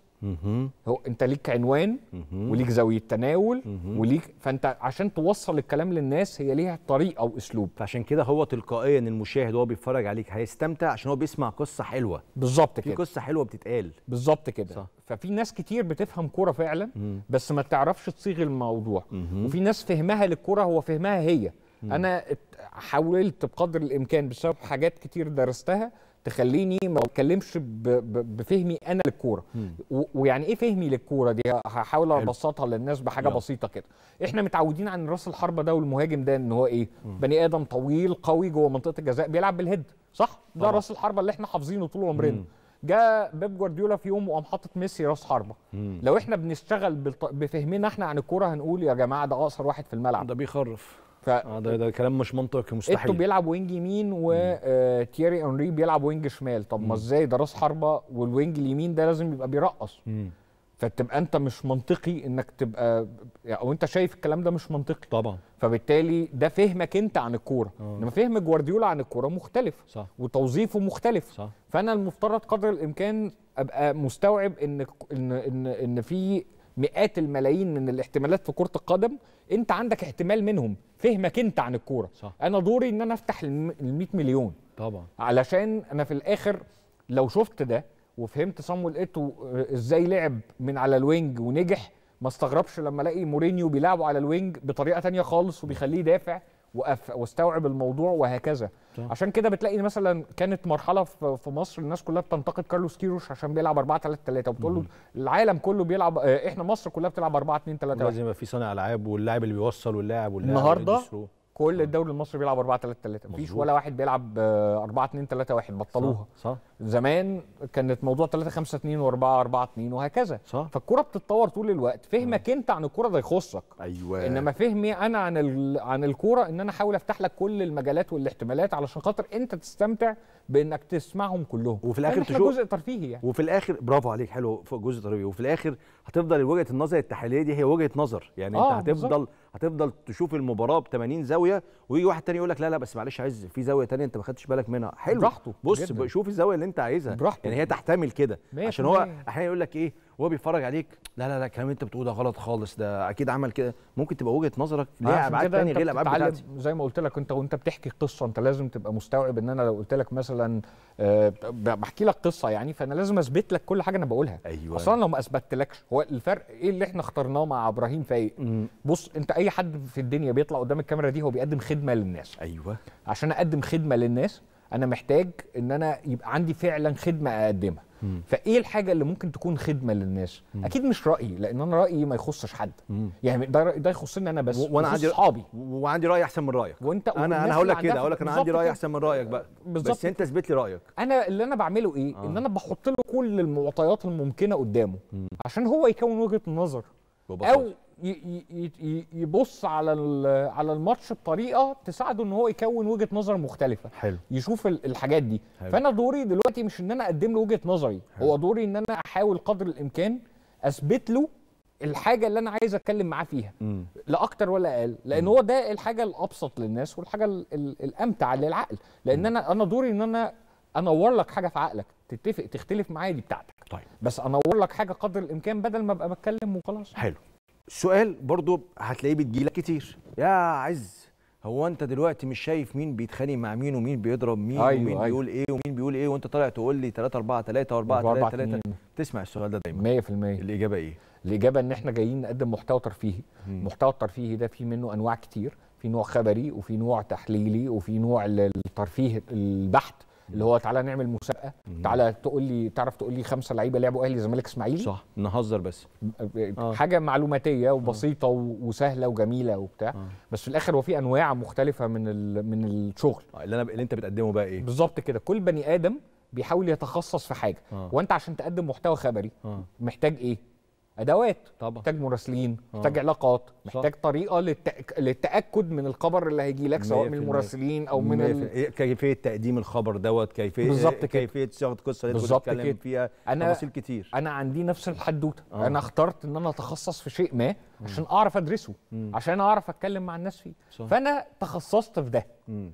هو انت ليك عنوان وليك زاويه تناول وليك فانت عشان توصل الكلام للناس هي ليها طريقه واسلوب فعشان كده هو تلقائيا المشاهد وهو بيتفرج عليك هيستمتع عشان هو بيسمع قصه حلوه بالظبط كده في قصه حلوه بتتقال بالظبط كده صح. ففي ناس كتير بتفهم كوره فعلا مم. بس ما تعرفش تصيغ الموضوع مم. وفي ناس فهمها للكوره هو فهمها هي مم. انا حاولت بقدر الامكان بسبب حاجات كتير درستها تخليني ما بتكلمش بفهمي انا للكوره ويعني ايه فهمي للكوره دي هحاول ابسطها للناس بحاجه يلا. بسيطه كده احنا متعودين عن راس الحربه ده والمهاجم ده ان هو ايه مم. بني ادم طويل قوي جوه منطقه الجزاء بيلعب بالهيد صح ده راس الحربه اللي احنا حافظينه طول عمرنا جاء بيب جوارديولا في يوم وقام حاطط ميسي راس حربه مم. لو احنا بنشتغل بفهمنا احنا عن الكوره هنقول يا جماعه ده اقصر واحد في الملعب ده بيخرف ف آه ده, ده كلام مش منطقي مستحيل ايتو بيلعب وينج يمين وتيري آه، انري بيلعب وينج شمال طب ما ازاي ده راس حربه والوينج اليمين ده لازم يبقى بيرقص فتبقى انت مش منطقي انك تبقى او انت شايف الكلام ده مش منطقي طبعا فبالتالي ده فهمك انت عن الكوره آه. انما فهم جوارديولا عن الكوره مختلف صح. وتوظيفه مختلف صح. فانا المفترض قدر الامكان ابقى مستوعب ان ان ان, إن في مئات الملايين من الاحتمالات في كره القدم انت عندك احتمال منهم فهمك انت عن الكوره صح. انا دوري ان انا افتح ال 100 مليون طبعا علشان انا في الاخر لو شفت ده وفهمت صامويل ايتو ازاي لعب من على الوينج ونجح ما استغربش لما الاقي مورينيو بيلعبه على الوينج بطريقه تانية خالص وبيخليه يدافع واستوعب الموضوع وهكذا طيب. عشان كده بتلاقي مثلا كانت مرحله في مصر الناس كلها بتنتقد كارلوس كيروش عشان بيلعب 4 3 3 وبتقول له العالم كله بيلعب آه، احنا مصر كلها بتلعب 4 2 3 1 لازم يبقى في صانع العاب واللاعب اللي بيوصل واللاعب واللاعب النهارده كل آه. الدوري المصري بيلعب 4 3 3 مفيش ولا واحد بيلعب 4 2 3 1 بطلوها صح. صح زمان كانت موضوع 3 5 2 و4 4 2 وهكذا صح فالكوره بتتطور طول الوقت فهمك آه. انت عن الكوره ده يخصك ايوه انما فهمي انا عن عن الكوره ان انا احاول افتح لك كل المجالات والاحتمالات علشان خاطر انت تستمتع بانك تسمعهم كلهم وفي الاخر تشوف جزء ترفيهي يعني وفي الاخر برافو عليك حلو جزء ترفيهي وفي الاخر هتفضل وجهه النظر التحليليه دي هي وجهه نظر يعني آه انت هتفضل بالزبط. هتفضل تشوف المباراه ب 80 زاويه ويجي واحد تاني يقول لك لا لا بس معلش عايز في زاويه تانية انت ما خدتش بالك منها حلو براحته بص شوف الزاويه اللي انت عايزها براحته يعني هي تحتمل كده عشان هو احيانا يقول لك ايه وهو بيتفرج عليك لا لا لا الكلام اللي انت بتقوله ده غلط خالص ده اكيد عمل كده ممكن تبقى وجهه نظرك ليها ابعاد ثانيه غير الابعاد بتاعتي زي ما قلت لك انت وانت بتحكي قصه انت لازم تبقى مستوعب ان انا لو قلت لك مثلا أه بحكي لك قصه يعني فانا لازم اثبت لك كل حاجه انا بقولها أيوة. اصلا لو ما اثبتلكش هو الفرق ايه اللي احنا اخترناه مع ابراهيم فايق بص انت اي حد في الدنيا بيطلع قدام الكاميرا دي هو بيقدم خدمه للناس ايوه عشان اقدم خدمه للناس انا محتاج ان انا يبقى عندي فعلا خدمه اقدمها مم. فايه الحاجه اللي ممكن تكون خدمه للناس مم. اكيد مش رايي لان انا رايي ما يخصش حد مم. يعني ده ده يخصني انا بس وانا عندي اصحابي وعندي راي احسن من رايك وانت انا انا هقول لك كده هقول لك انا عندي راي احسن من رايك بقى بالزبط. بس انت اثبت لي رايك انا اللي انا بعمله ايه آه. ان انا بحط له كل المعطيات الممكنه قدامه مم. عشان هو يكون وجهه نظر او يبص على على الماتش بطريقه تساعده ان هو يكون وجهه نظر مختلفه حلو. يشوف الحاجات دي حلو. فانا دوري دلوقتي مش ان انا اقدم له وجهه نظري حلو. هو دوري ان انا احاول قدر الامكان اثبت له الحاجه اللي انا عايز اتكلم معاه فيها لا اكتر ولا اقل لان هو ده الحاجه الابسط للناس والحاجه الامتع للعقل لان انا انا دوري ان انا انور لك حاجه في عقلك تتفق تختلف معايا دي بتاعتك طيب بس انور لك حاجه قدر الامكان بدل ما ابقى بتكلم وخلاص حلو سؤال برضو هتلاقيه بتجيلك كتير يا عز هو انت دلوقتي مش شايف مين بيتخانق مع مين ومين بيضرب مين أيوة ومين أيوة. بيقول ايه ومين بيقول ايه وانت طالع تقول لي 3 4 3 و4 3 3 تسمع السؤال ده دايما 100% الاجابه ايه الاجابه ان احنا جايين نقدم محتوى ترفيهي المحتوى الترفيهي ده فيه منه انواع كتير في نوع خبري وفي نوع تحليلي وفي نوع الترفيه البحت اللي هو تعالى نعمل مسابقه تعالى تقول لي تعرف تقول لي خمسه لعيبه لعبوا اهلي زمالك اسماعيلي صح نهزر بس آه. حاجه آه. معلوماتيه وبسيطه آه. وسهله وجميله وبتاع آه. بس في الاخر هو في انواع مختلفه من من الشغل آه، اللي انا اللي انت بتقدمه بقى ايه بالظبط كده كل بني ادم بيحاول يتخصص في حاجه آه. وانت عشان تقدم محتوى خبري آه. محتاج ايه ادوات طبعا محتاج مراسلين آه. محتاج علاقات محتاج صح. طريقه للتأك... للتاكد من الخبر اللي هيجي لك سواء من المراسلين او من ال... إيه، كيفيه تقديم الخبر دوت كيفيه بالظبط إيه، كيفيه صياغه القصه اللي بنتكلم فيها أنا... تفاصيل كتير انا عندي نفس الحدوته آه. انا اخترت ان انا اتخصص في شيء ما عشان اعرف ادرسه مم. عشان اعرف اتكلم مع الناس فيه صح. فانا تخصصت في ده مم.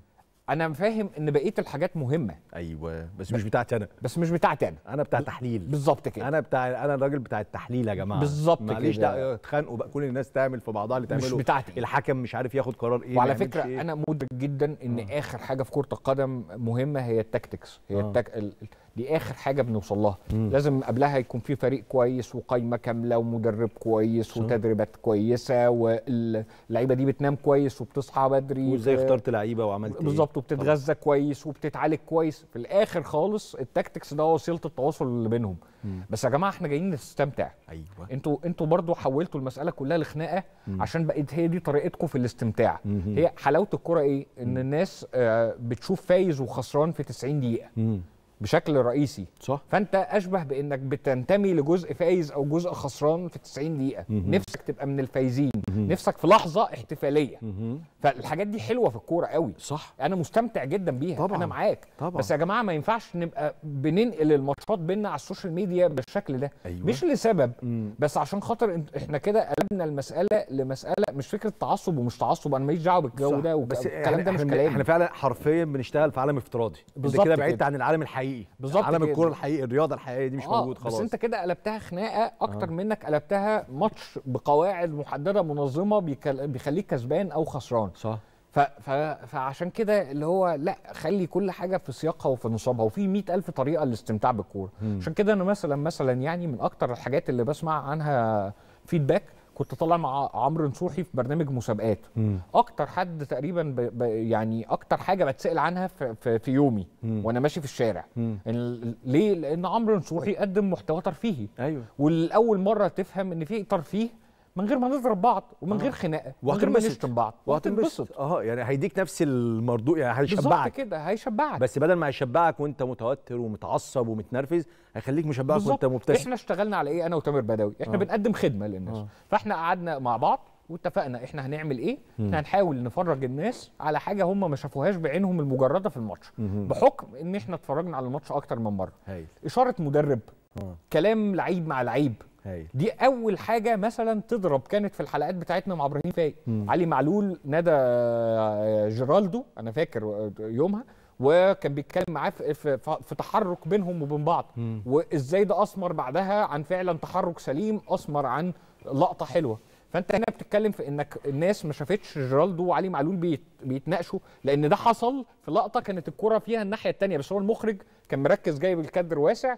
انا فاهم ان بقيه الحاجات مهمه ايوه بس مش بتاعتي انا بس مش بتاعتي انا انا بتاع تحليل بالظبط كده انا بتاع انا الراجل بتاع التحليل يا جماعه بالظبط كده معلش آه، اتخانقوا بقى كل الناس تعمل في بعضها اللي تعمله مش بتاعتي الحكم مش عارف ياخد قرار ايه وعلى فكره إيه؟ انا مدرك جدا ان آه. اخر حاجه في كره القدم مهمه هي التكتكس هي آه. التك... ال... دي اخر حاجه بنوصل لها مم. لازم قبلها يكون في فريق كويس وقايمه كامله ومدرب كويس صح. وتدريبات كويسه واللعيبه دي بتنام كويس وبتصحى بدري وازاي اخترت لعيبه وعملت إيه. بالظبط وبتتغذى كويس وبتتعالج كويس في الاخر خالص التاكتكس ده وسيله التواصل اللي بينهم مم. بس يا جماعه احنا جايين نستمتع ايوه انتوا انتوا برضو حولتوا المساله كلها لخناقه عشان بقت هي دي طريقتكم في الاستمتاع مم. هي حلاوه الكوره ايه ان الناس آه بتشوف فايز وخسران في 90 دقيقه مم. بشكل رئيسي صح فانت اشبه بانك بتنتمي لجزء فايز او جزء خسران في 90 دقيقه مهم. نفسك تبقى من الفايزين مهم. نفسك في لحظه احتفاليه مهم. فالحاجات دي حلوه في الكوره قوي صح انا مستمتع جدا بيها طبعا. انا معاك طبعا. بس يا جماعه ما ينفعش نبقى بننقل الماتشات بينا على السوشيال ميديا بالشكل ده أيوة. مش لسبب مم. بس عشان خاطر احنا كده قلبنا المساله لمساله مش فكره تعصب ومش تعصب انا ماليش دعوه بالجو ده والكلام يعني ده مش كلامي احنا فعلا حرفيا بنشتغل في عالم افتراضي بالظبط كده بعدت عن العالم الحقيقي الحقيقي بالظبط عالم الكوره الحقيقي الرياضه الحقيقيه دي مش آه موجود خلاص بس انت كده قلبتها خناقه اكتر آه. منك قلبتها ماتش بقواعد محدده منظمه بيخليك كسبان او خسران صح ف... ف... فعشان كده اللي هو لا خلي كل حاجه في سياقها وفي نصابها وفي مئة ألف طريقه للاستمتاع بالكوره عشان كده انا مثلا مثلا يعني من اكتر الحاجات اللي بسمع عنها فيدباك كنت طالع مع عمرو نصوحي في برنامج مسابقات مم. اكتر حد تقريبا ب... ب... يعني اكتر حاجه بتسال عنها في, في, في يومي مم. وانا ماشي في الشارع إن... ليه لان عمرو نصوحي قدم محتوى ترفيهي ايوه ولاول مره تفهم ان في ترفيه من غير ما نضرب بعض ومن آه. غير خناقه ومن غير ما نشتم بعض وهتنبسط اه يعني هيديك نفس المردود يعني هيشبعك كده هيشبعك بس بدل ما هيشبعك وانت متوتر ومتعصب ومتنرفز هيخليك مشبعك بالزبط. وانت مبتسم احنا اشتغلنا على ايه انا وتامر بدوي احنا آه. بنقدم خدمه للناس آه. فاحنا قعدنا مع بعض واتفقنا احنا هنعمل ايه احنا هنحاول نفرج الناس على حاجه هم ما شافوهاش بعينهم المجرده في الماتش بحكم ان احنا اتفرجنا على الماتش اكتر من مره هاي. اشاره مدرب آه. كلام لعيب مع لعيب أيوة. دي اول حاجه مثلا تضرب كانت في الحلقات بتاعتنا مع ابراهيم فايق علي معلول ندى آه، جيرالدو انا فاكر آه، يومها وكان بيتكلم معاه في, في, في تحرك بينهم وبين بعض مم. وازاي ده اسمر بعدها عن فعلا تحرك سليم اسمر عن لقطه حلوه فانت هنا بتتكلم في انك الناس ما شافتش جيرالدو وعلي معلول بيتناقشوا لان ده حصل في لقطه كانت الكره فيها الناحيه الثانيه بس هو المخرج كان مركز جايب الكادر واسع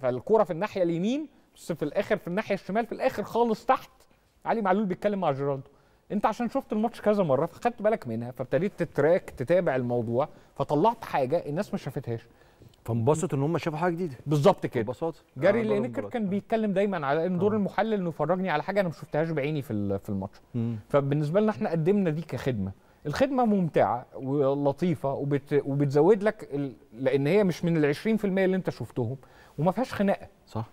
فالكره في الناحيه اليمين بص في الاخر في الناحيه الشمال في الاخر خالص تحت علي معلول بيتكلم مع جيرالدو انت عشان شفت الماتش كذا مره فخدت بالك منها فابتديت تتراك تتابع الموضوع فطلعت حاجه الناس ما شافتهاش فانبسط ان هم شافوا حاجه جديده بالظبط كده ببساطه جاري لينكر كان بيتكلم دايما على ان دور آه. المحلل انه يفرجني على حاجه انا ما شفتهاش بعيني في في الماتش فبالنسبه لنا احنا قدمنا دي كخدمه الخدمه ممتعه ولطيفه وبت... وبتزود لك ال... لان هي مش من ال 20% اللي انت شفتهم وما فيهاش خناقه صح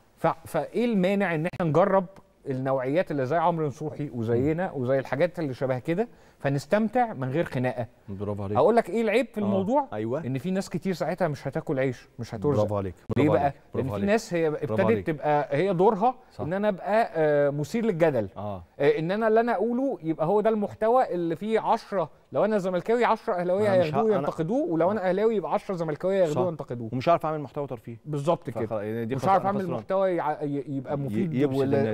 فايه المانع ان احنا نجرب النوعيات اللي زي عمرو نصوحي وزينا وزي الحاجات اللي شبه كده فنستمتع من غير خناقه برافو عليك هقول لك ايه العيب في آه، الموضوع آه. ايوه ان في ناس كتير ساعتها مش هتاكل عيش مش هترزق برافو عليك ليه بقى برافو ان في ناس هي ابتدت تبقى هي دورها صح. ان انا ابقى آه مثير للجدل آه. آه ان انا اللي انا اقوله يبقى هو ده المحتوى اللي فيه 10 لو انا زملكاوي 10 اهلاويه هياخدوه ينتقدوه ولو انا آه. اهلاوي يبقى 10 زملكاويه ياخدوه ينتقدوه ومش عارف اعمل محتوى ترفيه بالظبط كده يعني مش عارف اعمل محتوى يبقى مفيد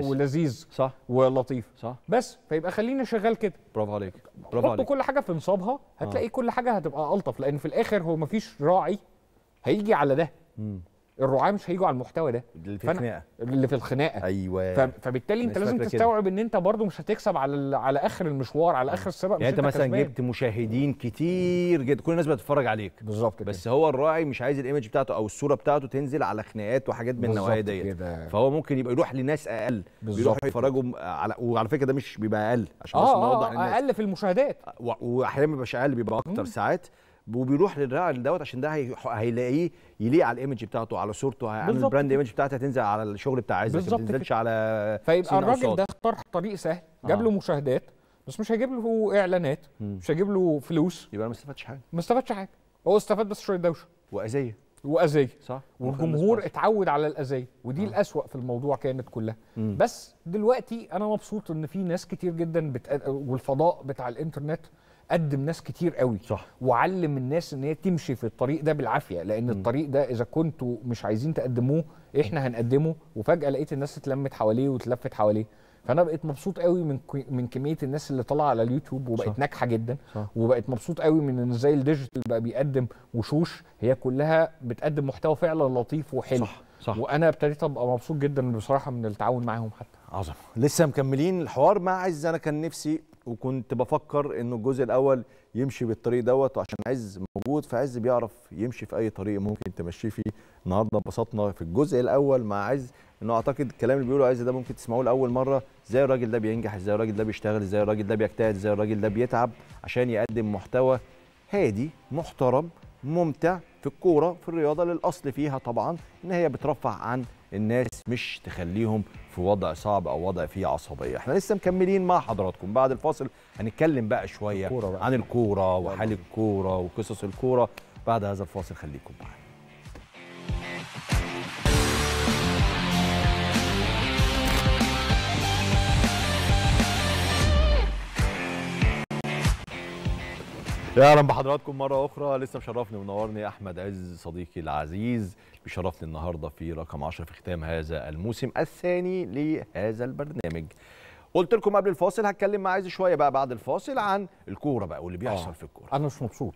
ولذيذ صح ولطيف صح بس فيبقى خلينا شغال كده برافو عليك برافو كل حاجه في نصابها هتلاقي آه. كل حاجه هتبقى الطف لان في الاخر هو مفيش راعي هيجي على ده مم. الرعاه مش هيجوا على المحتوى ده اللي في الخناقه اللي في الخناقه ايوه فبالتالي انت لازم تستوعب ان انت برضو مش هتكسب على على اخر المشوار على اخر السباق يعني انت مثلا كسبان. جبت مشاهدين كتير جدا كل الناس بتتفرج عليك بالظبط بس هو الراعي مش عايز الايمج بتاعته او الصوره بتاعته تنزل على خناقات وحاجات من النوعيه ديت فهو ممكن يبقى يروح لناس اقل بالظبط يتفرجوا على وعلى فكره ده مش بيبقى اقل عشان آه بس آه، نوضح آه اقل في المشاهدات واحيانا ما بيبقاش اقل بيبقى اكتر ساعات وبيروح للراعي دوت عشان ده هيلاقيه يليق على الايمج بتاعته على صورته على البراند ايمج بتاعته هتنزل على الشغل بتاع عايزك ما تنزلش على فيبقى الراجل ده اختار طريق سهل جاب آه. له مشاهدات بس مش هيجيب له اعلانات مم. مش هيجيب له فلوس يبقى ما استفادش حاجه ما استفادش حاجه هو استفاد بس شويه دوشه واذيه واذيه صح والجمهور اتعود على الاذيه ودي آه. الاسوأ في الموضوع كانت كلها مم. بس دلوقتي انا مبسوط ان في ناس كتير جدا بتق... والفضاء بتاع الانترنت قدم ناس كتير قوي صح. وعلم الناس ان هي تمشي في الطريق ده بالعافيه لان م. الطريق ده اذا كنتوا مش عايزين تقدموه احنا هنقدمه وفجاه لقيت الناس اتلمت حواليه وتلفت حواليه فانا بقيت مبسوط قوي من من كميه الناس اللي طالعه على اليوتيوب وبقت ناجحه جدا صح. وبقت مبسوط قوي من ان ازاي الديجيتال بقى بيقدم وشوش هي كلها بتقدم محتوى فعلا لطيف وحلو صح. صح. وانا ابتديت ابقى مبسوط جدا بصراحه من التعاون معاهم حتى عظم لسه مكملين الحوار مع عز انا كان نفسي وكنت بفكر انه الجزء الاول يمشي بالطريق دوت وعشان عز موجود فعز بيعرف يمشي في اي طريق ممكن تمشيه فيه النهارده انبسطنا في الجزء الاول مع عز انه اعتقد الكلام اللي بيقوله عز ده ممكن تسمعوه لاول مره ازاي الراجل ده بينجح ازاي الراجل ده بيشتغل ازاي الراجل ده بيجتهد ازاي الراجل ده بيتعب عشان يقدم محتوى هادي محترم ممتع في الكوره في الرياضه للاصل فيها طبعا ان هي بترفع عن الناس مش تخليهم في وضع صعب او وضع فيه عصبيه احنا لسه مكملين مع حضراتكم بعد الفاصل هنتكلم بقى شويه الكورة بقى. عن الكوره وحال الكوره وقصص الكوره بعد هذا الفاصل خليكم معانا يا اهلا بحضراتكم مرة أخرى لسه مشرفني ومنورني أحمد عز صديقي العزيز بيشرفني النهاردة في رقم 10 في ختام هذا الموسم الثاني لهذا البرنامج قلت لكم قبل الفاصل هتكلم مع عايز شوية بقى بعد الفاصل عن الكورة بقى واللي بيحصل آه. في الكورة أنا مش مبسوط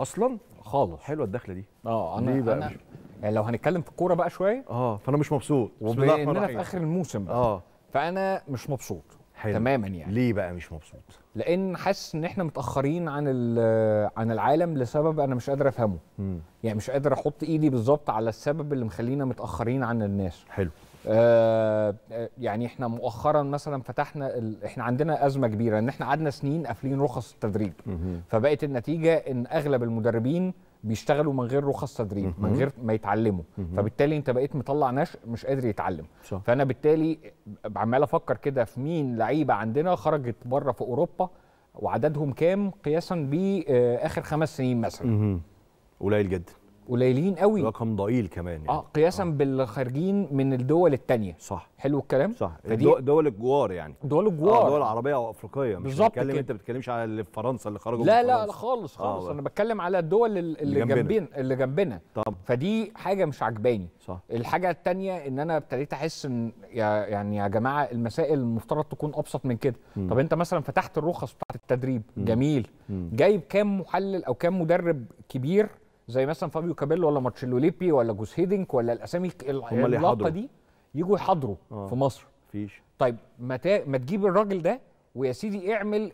أصلا خالص حلوة الدخلة دي أه أنا ليه بقى أنا مش... يعني لو هنتكلم في الكورة بقى شوية أه فأنا مش مبسوط وبما إننا في آخر الموسم بقى. أه فأنا مش مبسوط حلو. تماما يعني ليه بقى مش مبسوط لان حاسس ان احنا متاخرين عن عن العالم لسبب انا مش قادر افهمه يعني مش قادر احط ايدي بالظبط على السبب اللي مخلينا متاخرين عن الناس حلو آه،, آه يعني احنا مؤخرا مثلا فتحنا ال... احنا عندنا ازمه كبيره ان احنا قعدنا سنين قافلين رخص التدريب مم. فبقت النتيجه ان اغلب المدربين بيشتغلوا من غير رخص تدريب من غير ما يتعلموا فبالتالي انت بقيت مطلع نشء مش قادر يتعلم صح. فانا بالتالي عمال افكر كده في مين لعيبه عندنا خرجت بره في اوروبا وعددهم كام قياسا باخر خمس سنين مثلا قليل جدا قليلين قوي رقم ضئيل كمان يعني. اه قياسا آه. بالخارجين من الدول الثانيه صح حلو الكلام صح فدي دول الجوار يعني دول آه، الجوار آه دول عربيه وافريقيه مش بتكلم انت بتتكلمش على اللي في فرنسا اللي خرجوا لا لا لا خالص خالص آه انا بتكلم على الدول اللي جنبنا جنبين اللي جنبنا طب فدي حاجه مش عجباني صح الحاجه الثانيه ان انا ابتديت احس ان يعني يا جماعه المسائل المفترض تكون ابسط من كده م. طب انت مثلا فتحت الرخص بتاعت التدريب م. جميل م. جايب كام محلل او كام مدرب كبير زي مثلا فابيو كابيلو ولا مارتشيلو ليبي ولا جوز هيدنك ولا الاسامي العملاقه دي يجوا يحضروا آه. في مصر مفيش طيب ما ما تجيب الراجل ده ويا سيدي اعمل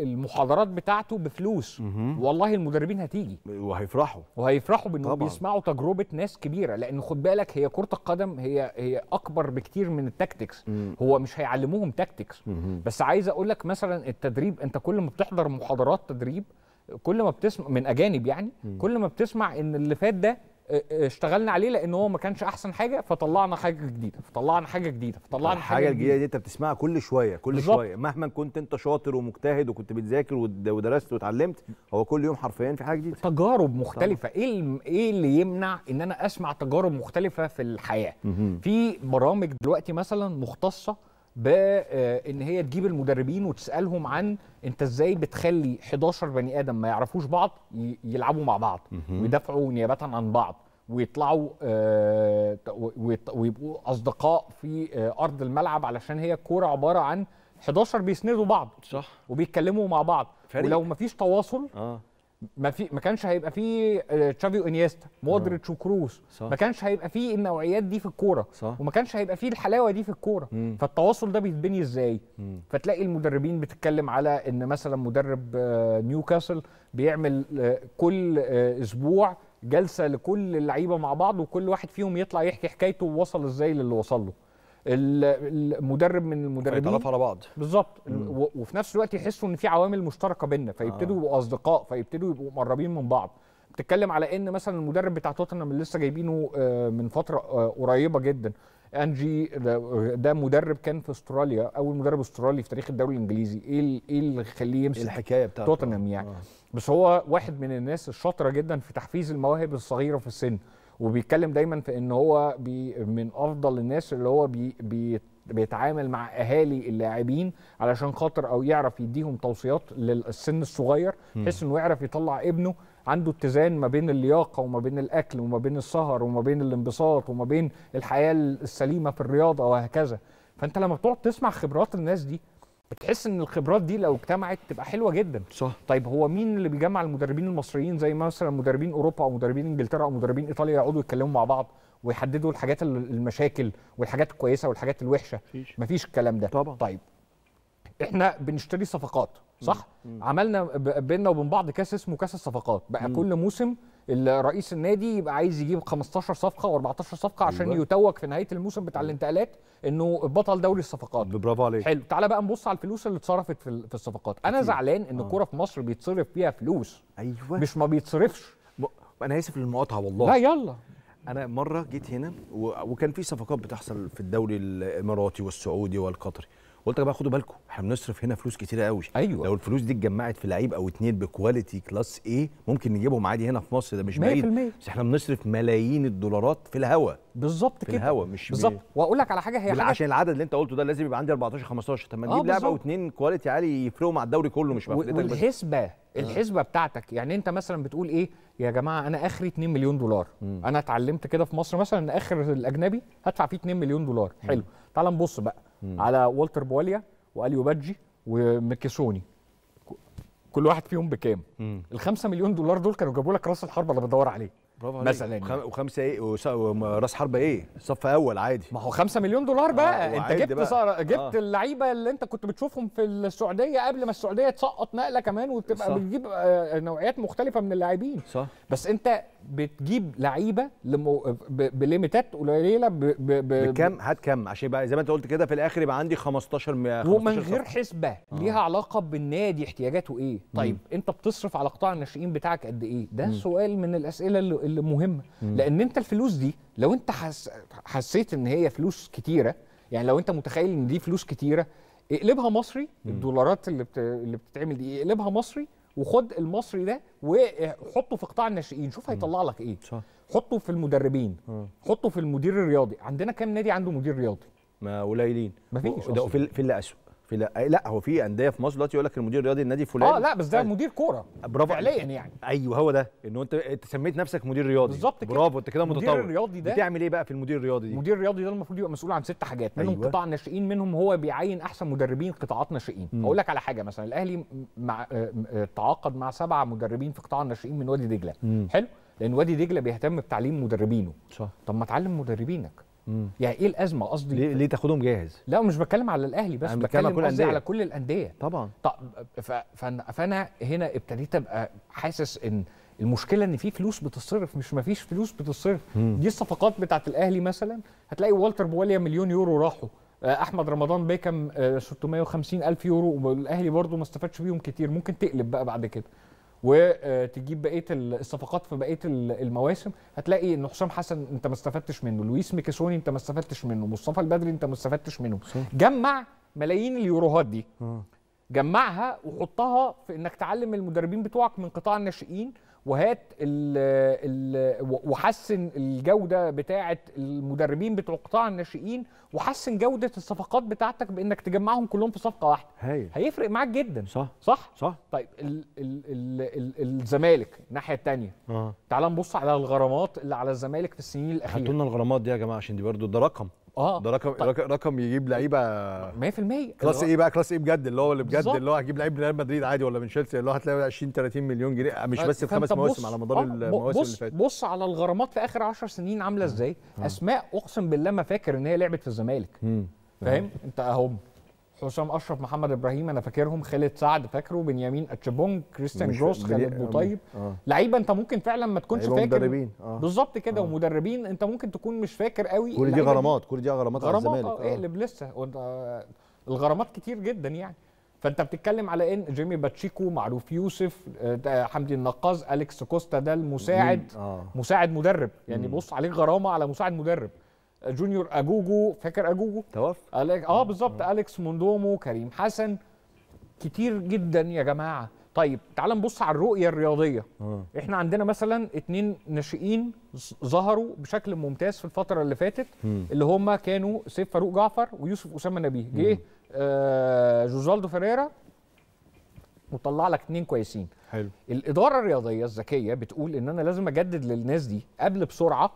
المحاضرات بتاعته بفلوس والله المدربين هتيجي وهيفرحوا وهيفرحوا بانه بيسمعوا تجربه ناس كبيره لان خد بالك هي كره القدم هي هي اكبر بكتير من التكتكس هو مش هيعلموهم تكتكس بس عايز اقول لك مثلا التدريب انت كل ما بتحضر محاضرات تدريب كل ما بتسمع من اجانب يعني م. كل ما بتسمع ان اللي فات ده آه، آه، اشتغلنا عليه لان هو ما كانش احسن حاجه فطلعنا حاجه جديده فطلعنا حاجه جديده فطلعنا حاجه, حاجة جديده دي انت بتسمعها كل شويه كل بالزبط. شويه مهما كنت انت شاطر ومجتهد وكنت بتذاكر ودرست وتعلمت هو كل يوم حرفيا في حاجه جديده تجارب مختلفه طبعا. ايه ايه اللي يمنع ان انا اسمع تجارب مختلفه في الحياه في برامج دلوقتي مثلا مختصه بان آه، هي تجيب المدربين وتسالهم عن انت ازاي بتخلي 11 بني ادم ما يعرفوش بعض يلعبوا مع بعض ويدافعوا نيابه عن بعض ويطلعوا آه، ويبقوا اصدقاء في آه، ارض الملعب علشان هي الكوره عباره عن 11 بيسندوا بعض صح وبيتكلموا مع بعض فريق. ولو مفيش تواصل آه. ما في ما كانش هيبقى فيه آه، تشافي وانيستا مودريتش آه. وكروس ما كانش هيبقى فيه النوعيات دي في الكوره وما كانش هيبقى فيه الحلاوه دي في الكوره فالتواصل ده بيتبني ازاي مم. فتلاقي المدربين بتتكلم على ان مثلا مدرب آه، نيوكاسل بيعمل كل اسبوع جلسه لكل اللعيبه مع بعض وكل واحد فيهم يطلع يحكي حكايته ووصل ازاي للي وصل له المدرب من المدربين على بعض بالظبط وفي نفس الوقت يحسوا ان في عوامل مشتركه بينا فيبتدوا آه. يبقوا اصدقاء فيبتدوا يبقوا مقربين من بعض بتتكلم على ان مثلا المدرب بتاع توتنهام اللي لسه جايبينه آه، من فتره آه، قريبه جدا انجي ده مدرب كان في استراليا اول مدرب استرالي في تاريخ الدوري الانجليزي ايه ايه اللي يخليه يمسك إيه الحكايه بتاعته توتنهام يعني آه. بس هو واحد من الناس الشاطره جدا في تحفيز المواهب الصغيره في السن وبيتكلم دايما في ان هو بي من افضل الناس اللي هو بي بي بيتعامل مع اهالي اللاعبين علشان خاطر او يعرف يديهم توصيات للسن الصغير بحيث انه يعرف يطلع ابنه عنده اتزان ما بين اللياقه وما بين الاكل وما بين السهر وما بين الانبساط وما بين الحياه السليمه في الرياضه وهكذا فانت لما بتقعد تسمع خبرات الناس دي بتحس ان الخبرات دي لو اجتمعت تبقى حلوه جدا صح طيب هو مين اللي بيجمع المدربين المصريين زي مثلا مدربين اوروبا او مدربين انجلترا او مدربين ايطاليا يقعدوا يتكلموا مع بعض ويحددوا الحاجات المشاكل والحاجات الكويسه والحاجات الوحشه فيش. مفيش الكلام ده طبعا طيب احنا بنشتري صفقات صح مم. مم. عملنا بينا وبين بعض كاس اسمه كاس الصفقات بقى مم. كل موسم الرئيس النادي يبقى عايز يجيب 15 صفقه و14 صفقه عشان أيوة. يتوج في نهايه الموسم بتاع الانتقالات انه بطل دوري الصفقات برافو عليك حلو تعالى بقى نبص على الفلوس اللي اتصرفت في, الصفقات انا كتير. زعلان ان الكوره آه. في مصر بيتصرف فيها فلوس ايوه مش ما بيتصرفش ب... انا اسف للمقاطعه والله لا يلا انا مره جيت هنا و... وكان في صفقات بتحصل في الدوري الاماراتي والسعودي والقطري قلت بقى خدوا بالكم احنا بنصرف هنا فلوس كتيره قوي ايوه لو الفلوس دي اتجمعت في لعيب او اتنين بكواليتي كلاس ايه ممكن نجيبهم عادي هنا في مصر ده مش بعيد بس احنا بنصرف ملايين الدولارات في الهوا بالظبط كده في الهوا مش بالظبط واقول لك على حاجه هي حاجة عشان العدد اللي انت قلته ده لازم يبقى عندي 14 15 طب ما نجيب آه، لعبه واتنين كواليتي عالي يفرقوا مع الدوري كله مش مفرقتك والحسبه آه. الحسبه بتاعتك يعني انت مثلا بتقول ايه يا جماعه انا اخري 2 مليون دولار م. انا اتعلمت كده في مصر مثلا ان اخر الاجنبي هدفع فيه 2 مليون دولار حلو تعال نبص بقى مم. على والتر بواليا واليو باتجي وميكيسوني كل واحد فيهم بكام ال 5 مليون دولار دول كانوا جابوا لك راس الحربه اللي بتدور عليه برافو مثلا يعني. وخمسه ايه راس حربه ايه صف اول عادي ما هو 5 مليون دولار بقى آه انت جبت بقى. آه. جبت آه. اللعيبه اللي انت كنت بتشوفهم في السعوديه قبل ما السعوديه تسقط نقله كمان وتبقى صح. بتجيب آه، نوعيات مختلفه من اللاعبين صح بس انت بتجيب لعيبه لمو... ب... بليميتات قليله ب... ب... ب... بكام هات كام عشان يبقى زي ما انت قلت كده في الاخر يبقى عندي 15 15 ومن غير حسبه آه. ليها علاقه بالنادي احتياجاته ايه طيب مم. انت بتصرف على قطاع الناشئين بتاعك قد ايه ده مم. سؤال من الاسئله اللي مهمه مم. لان انت الفلوس دي لو انت حس... حسيت ان هي فلوس كتيره يعني لو انت متخيل ان دي فلوس كتيره اقلبها مصري الدولارات اللي بت... اللي بتتعمل دي اقلبها مصري وخد المصري ده وحطه في قطاع الناشئين شوف هيطلع لك ايه صح. حطه في المدربين حطه في المدير الرياضي عندنا كام نادي عنده مدير رياضي ما قليلين مفيش ده في اللي اسوء في لا, لا هو في انديه في مصر دلوقتي يقول لك المدير الرياضي النادي فلان اه لا بس ده مدير كوره برافو فعليا يعني ايوه هو ده انه انت انت سميت نفسك مدير رياضي بالظبط كده برافو انت كده متطور المدير الرياضي ده بتعمل ايه بقى في المدير الرياضي دي المدير الرياضي ده المفروض يبقى مسؤول عن ست حاجات منهم أيوة. قطاع الناشئين منهم هو بيعين احسن مدربين قطاعات ناشئين اقول لك على حاجه مثلا الاهلي مع آه، آه، تعاقد مع سبعه مدربين في قطاع الناشئين من وادي دجله حلو لان وادي دجله بيهتم بتعليم مدربينه صح طب ما تعلم مدربينك مم. يعني ايه الازمه قصدي ليه, ليه تاخدهم جاهز لا مش بتكلم على الاهلي بس بتكلم كل قصدي على كل الانديه طبعا طب فانا هنا ابتديت ابقى حاسس ان المشكله ان في فلوس بتصرف مش ما فيش فلوس بتصرف مم. دي الصفقات بتاعه الاهلي مثلا هتلاقي والتر بواليا مليون يورو راحوا آه، احمد رمضان بيكم 650 آه، الف يورو والاهلي برضه ما استفادش بيهم كتير ممكن تقلب بقى بعد كده وتجيب بقيه الصفقات في بقيه المواسم هتلاقي ان حسام حسن انت ما استفدتش منه لويس ميكاسوني انت ما استفدتش منه مصطفى البدري انت ما استفدتش منه جمع ملايين اليوروهات دي جمعها وحطها في انك تعلم المدربين بتوعك من قطاع الناشئين وهات ال ال وحسن الجوده بتاعه المدربين بتوع قطاع الناشئين وحسن جوده الصفقات بتاعتك بانك تجمعهم كلهم في صفقه واحده هي. هيفرق معاك جدا صح صح صح طيب ال ال الزمالك الناحيه الثانيه آه. تعال نبص على الغرامات اللي على الزمالك في السنين الاخيره هاتوا لنا الغرامات دي يا جماعه عشان دي برضو ده رقم اه ده رقم طيب. رقم يجيب لعيبه 100% كلاس ايه بقى كلاس ايه بجد اللي هو اللي بجد بالزبط. اللي هو هجيب لعيب ريال مدريد عادي ولا من تشيلسي اللي هو هتلاقي 20 30 مليون جنيه مش طيب، بس في خمس مواسم على مدار آه المواسم اللي فاتت بص على الغرامات في اخر 10 سنين عامله ازاي اسماء اقسم بالله ما فاكر ان هي لعبت في الزمالك فاهم انت اهو حسام اشرف محمد ابراهيم انا فاكرهم خالد سعد فاكره بنيامين اتشبونج كريستيان جروس خالد بوطيب آه. لعيبه انت ممكن فعلا ما تكونش فاكر مدربين آه. بالظبط كده آه. ومدربين انت ممكن تكون مش فاكر قوي كل دي غرامات كل دي غرامات, غرامات على الزمالك اه اقلب آه. إيه لسه آه، الغرامات كتير جدا يعني فانت بتتكلم على ان جيمي باتشيكو معروف يوسف آه، حمدي النقاز اليكس كوستا ده المساعد آه. مساعد مدرب يعني مم. بص عليه غرامه على مساعد مدرب جونيور اجوجو فاكر اجوجو توفى اه بالظبط اليكس موندومو كريم حسن كتير جدا يا جماعه طيب تعال نبص على الرؤيه الرياضيه مم. آه. احنا عندنا مثلا اتنين ناشئين ظهروا بشكل ممتاز في الفتره اللي فاتت مم. اللي هم كانوا سيف فاروق جعفر ويوسف اسامه نبيه جه آه جوزالدو فريرا وطلع لك اتنين كويسين حلو الاداره الرياضيه الذكيه بتقول ان انا لازم اجدد للناس دي قبل بسرعه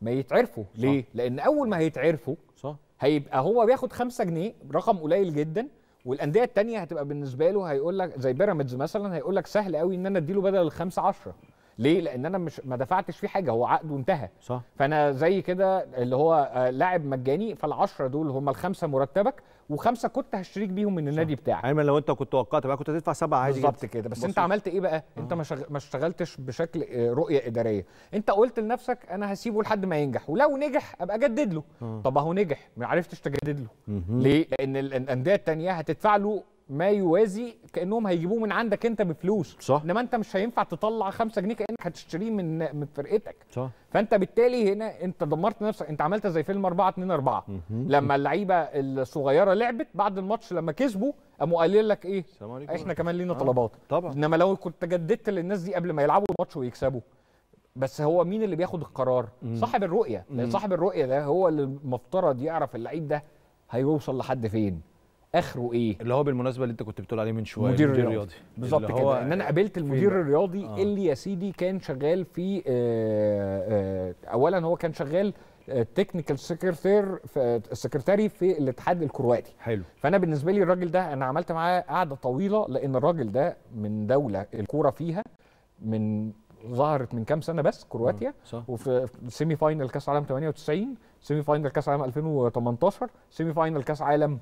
ما يتعرفوا ليه؟ صح. لان اول ما هيتعرفوا صح هيبقى هو بياخد 5 جنيه رقم قليل جدا والانديه الثانيه هتبقى بالنسبه له هيقول لك زي بيراميدز مثلا هيقول لك سهل قوي ان انا اديله بدل الخمسه 10 ليه؟ لان انا مش ما دفعتش فيه حاجه هو عقده انتهى صح فانا زي كده اللي هو آه، لاعب مجاني فال10 دول هم الخمسه مرتبك وخمسه كنت هشتريك بيهم من النادي بتاعك ايمن لو انت كنت وقعت بقى كنت هتدفع سبعه عادي بالظبط كده بس انت عملت ايه بقى آه. انت ما ما اشتغلتش بشكل آه، رؤيه اداريه انت قلت لنفسك انا هسيبه لحد ما ينجح ولو نجح ابقى اجدد له آه. طب اهو نجح ما عرفتش تجدد له ليه لان الانديه الثانيه هتدفع له ما يوازي كانهم هيجيبوه من عندك انت بفلوس صح انما انت مش هينفع تطلع 5 جنيه كانك هتشتريه من من فرقتك صح فانت بالتالي هنا انت دمرت نفسك انت عملت زي فيلم 4 2 4 لما اللعيبه الصغيره لعبت بعد الماتش لما كسبوا قاموا قايلين لك ايه احنا كمان لينا طلبات آه. طبعا انما لو كنت جددت للناس دي قبل ما يلعبوا الماتش ويكسبوا بس هو مين اللي بياخد القرار مم. صاحب الرؤيه مم. صاحب الرؤيه ده هو اللي المفترض يعرف اللعيب ده هيوصل لحد فين اخره ايه اللي هو بالمناسبه اللي انت كنت بتقول عليه من شويه مدير, مدير رياضي بالظبط كده ان انا قابلت المدير الرياضي آه. اللي يا سيدي كان شغال في آه آه اولا هو كان شغال تكنيكال سكرتير سكرتاري في الاتحاد الكرواتي حلو فانا بالنسبه لي الراجل ده انا عملت معاه قعده طويله لان الراجل ده من دوله الكوره فيها من ظهرت من كام سنه بس كرواتيا صح. وفي سيمي فاينل كاس عالم 98 سيمي فاينل كاس عالم 2018 سيمي فاينل كاس عالم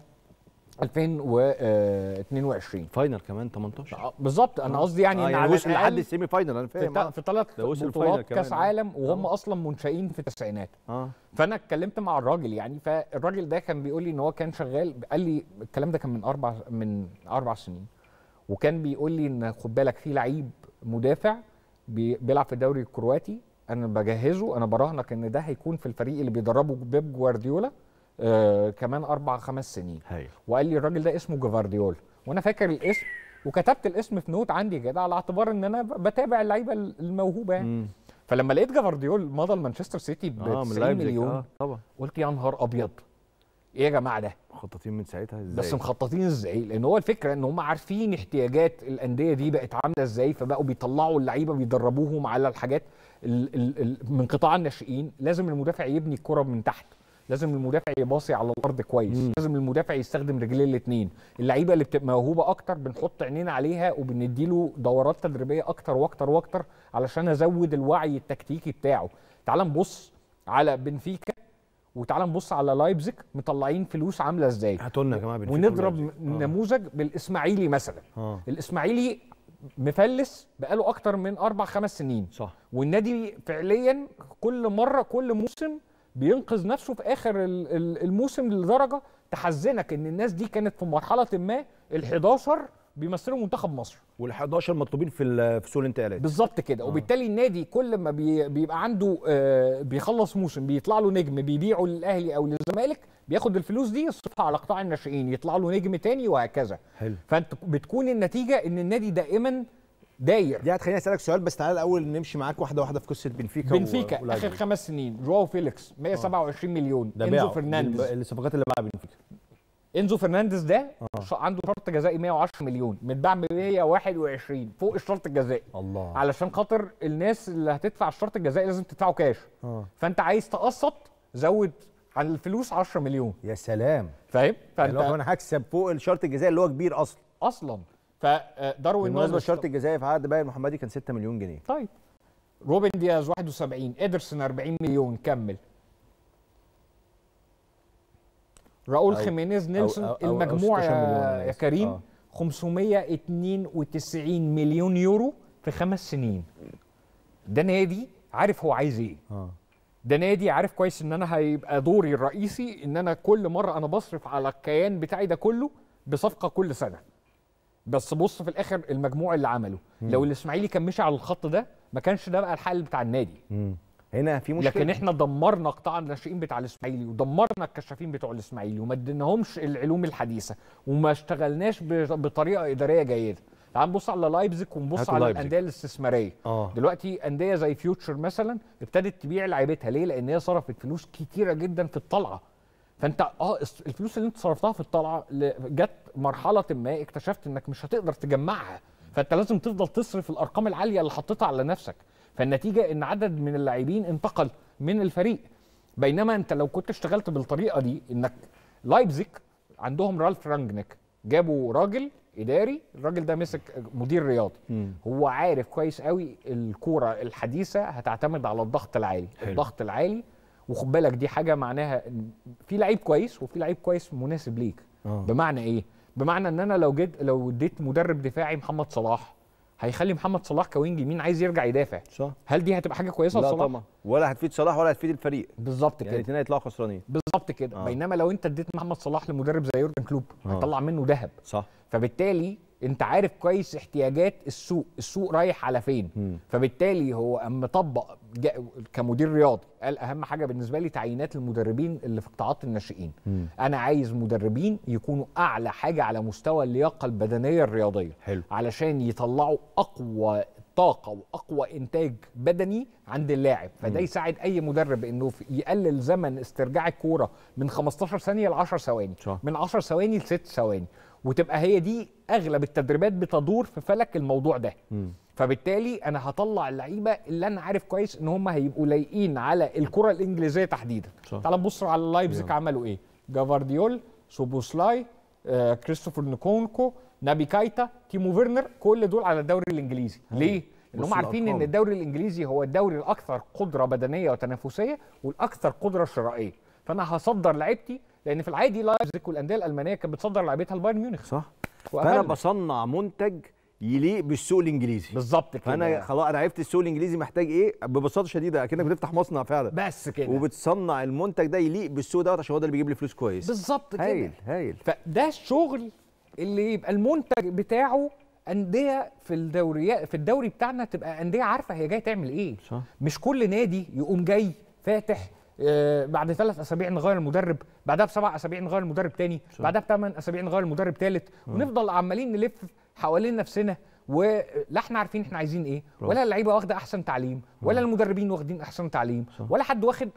2022 فاينل كمان 18 آه، بالظبط انا آه. قصدي يعني آه ان يعني على وصل لحد السيمي فاينل انا فاهم آه. في ثلاث بطولات كاس عالم وهم آه. اصلا منشئين في التسعينات آه. فانا اتكلمت مع الراجل يعني فالراجل ده كان بيقول لي ان هو كان شغال قال لي الكلام ده كان من اربع من اربع سنين وكان بيقول لي ان خد بالك في لعيب مدافع بيلعب في الدوري الكرواتي انا بجهزه انا براهنك ان ده هيكون في الفريق اللي بيدربه بيب جوارديولا آه كمان اربع خمس سنين هي. وقال لي الراجل ده اسمه جفارديول وانا فاكر الاسم وكتبت الاسم في نوت عندي كده على اعتبار ان انا بتابع اللعيبه الموهوبه يعني فلما لقيت جفارديول مضى لمانشستر سيتي ب آه مليون آه طبعا قلت يا نهار ابيض ايه يا جماعه ده مخططين من ساعتها ازاي بس مخططين ازاي لان هو الفكره ان هم عارفين احتياجات الانديه دي بقت عامله ازاي فبقوا بيطلعوا اللعيبه بيدربوهم على الحاجات الـ الـ من قطاع الناشئين لازم المدافع يبني الكره من تحت لازم المدافع يباصي على الارض كويس مم. لازم المدافع يستخدم رجليه الاثنين اللعيبه اللي بتبقى موهوبه اكتر بنحط عينينا عليها وبنديله دورات تدريبيه اكتر واكتر واكتر علشان ازود الوعي التكتيكي بتاعه تعال نبص على بنفيكا وتعال نبص على لايبزيج مطلعين فلوس عامله ازاي هاتولنا يا جماعه بنفيكا ونضرب آه. نموذج بالاسماعيلي مثلا آه. الاسماعيلي مفلس بقاله اكتر من اربع خمس سنين صح والنادي فعليا كل مره كل موسم بينقذ نفسه في اخر الموسم لدرجه تحزنك ان الناس دي كانت في مرحله ما ال11 بيمثلوا منتخب مصر وال11 مطلوبين في في سوق الانتقالات بالظبط كده آه. وبالتالي النادي كل ما بي بيبقى عنده آه بيخلص موسم بيطلع له نجم بيبيعه للاهلي او للزمالك بياخد الفلوس دي يصرفها على قطاع الناشئين يطلع له نجم تاني وهكذا حلو فانت بتكون النتيجه ان النادي دائما داير دي هتخليني اسالك سؤال بس تعالى الاول نمشي معاك واحده واحده في قصه بنفيكا بنفيكا و... اخر خمس سنين جواو فيليكس 127 أوه. مليون ده انزو فرنانديز الصفقات اللي باعها بنفيكا انزو فرنانديز ده أوه. عنده شرط جزائي 110 مليون متباع ب 121 فوق الشرط الجزائي الله علشان خاطر الناس اللي هتدفع الشرط الجزائي لازم تدفعه كاش أوه. فانت عايز تقسط زود عن الفلوس 10 مليون يا سلام فاهم طيب، يعني فانت يعني انا هكسب فوق الشرط الجزائي اللي هو كبير اصلا اصلا فداروين آه، نونيز الشرط الجزائي في عقد باقي محمدي كان 6 مليون جنيه طيب روبن دياز 71 ادرسون 40 مليون كمل راؤول خيمينيز نيلسون أو أو المجموع يا كريم آه. 592 مليون يورو في خمس سنين ده نادي عارف هو عايز ايه آه. ده نادي عارف كويس ان انا هيبقى دوري الرئيسي ان انا كل مره انا بصرف على الكيان بتاعي ده كله بصفقه كل سنه بس بص في الاخر المجموع اللي عمله مم. لو الاسماعيلي كان مشي على الخط ده ما كانش ده بقى الحل بتاع النادي مم. هنا في مشكله لكن احنا دمرنا قطاع الناشئين بتاع الاسماعيلي ودمرنا الكشافين بتوع الاسماعيلي وما اديناهمش العلوم الحديثه وما اشتغلناش بطريقه اداريه جيده تعال نبص على لايبزيج ونبص على لايبزيك. الانديه الاستثماريه آه. دلوقتي انديه زي فيوتشر مثلا ابتدت تبيع لعيبتها ليه لان هي صرفت فلوس كتيره جدا في الطلعه فانت اه الفلوس اللي انت صرفتها في الطلعه جت مرحله ما اكتشفت انك مش هتقدر تجمعها فانت لازم تفضل تصرف الارقام العاليه اللي حطيتها على نفسك فالنتيجه ان عدد من اللاعبين انتقل من الفريق بينما انت لو كنت اشتغلت بالطريقه دي انك لايبزيك عندهم رالف رانجنيك جابوا راجل اداري الراجل ده مسك مدير رياضي مم. هو عارف كويس قوي الكوره الحديثه هتعتمد على الضغط العالي حلو. الضغط العالي وخد بالك دي حاجه معناها ان في لعيب كويس وفي لعيب كويس مناسب ليك أوه. بمعنى ايه بمعنى ان انا لو جيت لو اديت مدرب دفاعي محمد صلاح هيخلي محمد صلاح كوينج يمين عايز يرجع يدافع صح هل دي هتبقى حاجه كويسه لصلاح؟ لا طبعا ولا هتفيد صلاح ولا هتفيد الفريق بالظبط يعني كده يعني الاثنين هيطلعوا خسرانين بالظبط كده آه. بينما لو انت اديت محمد صلاح لمدرب زي يورجن كلوب آه. هتطلع منه ذهب صح فبالتالي انت عارف كويس احتياجات السوق السوق رايح على فين م. فبالتالي هو اما طبق كمدير رياضي قال اهم حاجه بالنسبه لي تعيينات المدربين اللي في قطاعات الناشئين م. انا عايز مدربين يكونوا اعلى حاجه على مستوى اللياقه البدنيه الرياضيه حلو. علشان يطلعوا اقوى طاقه واقوى انتاج بدني عند اللاعب فده يساعد اي مدرب انه يقلل زمن استرجاع الكوره من 15 ثانيه ل 10 ثواني صح. من 10 ثواني ل 6 ثواني وتبقى هي دي اغلب التدريبات بتدور في فلك الموضوع ده م. فبالتالي انا هطلع اللعيبه اللي انا عارف كويس ان هم هيبقوا لايقين على الكره الانجليزيه تحديدا تعال نبص على لايبزيج عملوا ايه جافارديول سوبوسلاي آه، كريستوفر نكونكو نابي كايتا تيمو فيرنر كل دول على الدوري الانجليزي هم. ليه ان هم عارفين ان الدوري الانجليزي هو الدوري الاكثر قدره بدنيه وتنافسيه والاكثر قدره شرائيه فانا هصدر لعيبتي لان في العادي لايبزيج والانديه الالمانيه كانت بتصدر لعيبتها لبايرن ميونخ صح فانا بصنع منتج يليق بالسوق الانجليزي بالظبط كده فانا خلاص انا عرفت السوق الانجليزي محتاج ايه ببساطه شديده اكنك بتفتح مصنع فعلا بس كده وبتصنع المنتج ده يليق بالسوق دوت عشان هو ده اللي بيجيب لي فلوس كويس بالظبط كده هايل هايل فده الشغل اللي يبقى المنتج بتاعه انديه في الدوريات في الدوري بتاعنا تبقى انديه عارفه هي جايه تعمل ايه صح. مش كل نادي يقوم جاي فاتح آه، بعد ثلاث اسابيع نغير المدرب بعدها بسبع اسابيع نغير المدرب تاني بعدها بثمان اسابيع نغير المدرب تالت آه. ونفضل عمالين نلف حوالين نفسنا ولا احنا عارفين احنا عايزين ايه ولا اللعيبه واخده احسن تعليم ولا آه. المدربين واخدين احسن تعليم ولا حد واخد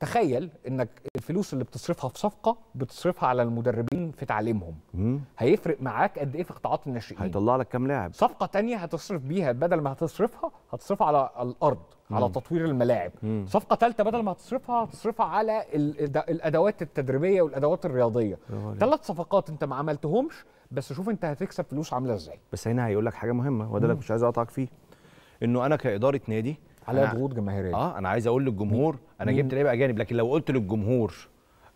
تخيل انك الفلوس اللي بتصرفها في صفقه بتصرفها على المدربين في تعليمهم مم. هيفرق معاك قد ايه في قطاعات الناشئين هيطلع لك كام لاعب صفقه تانية هتصرف بيها بدل ما هتصرفها هتصرفها على الارض مم. على تطوير الملاعب مم. صفقه ثالثه بدل ما هتصرفها هتصرفها على الادوات التدريبيه والادوات الرياضيه ثلاث صفقات انت ما عملتهمش بس شوف انت هتكسب فلوس عامله ازاي بس هنا هيقول لك حاجه مهمه وده اللي مش عايز اقطعك فيه انه انا كاداره نادي على ضغوط جماهيريه اه انا عايز اقول للجمهور انا جبت لعيبه اجانب لكن لو قلت للجمهور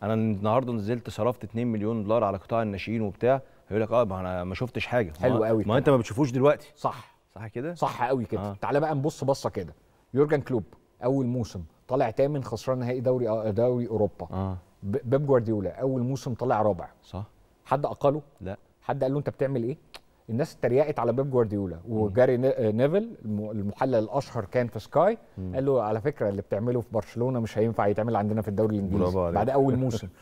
انا النهارده نزلت صرفت 2 مليون دولار على قطاع الناشئين وبتاع هيقول لك اه ما انا ما شفتش حاجه حلو قوي ما انت ما بتشوفوش دلوقتي صح صح كده صح قوي كده آه. تعالى بقى نبص بصه كده يورجن كلوب اول موسم طالع تامن خسران نهائي دوري آه، دوري اوروبا آه. بيب جوارديولا اول موسم طالع رابع صح حد اقاله لا حد قال له انت بتعمل ايه الناس اتريقت على بيب جوارديولا وجاري آه، نيفل المحلل الاشهر كان في سكاي قال له على فكره اللي بتعمله في برشلونه مش هينفع يتعمل عندنا في الدوري الانجليزي بعد اول موسم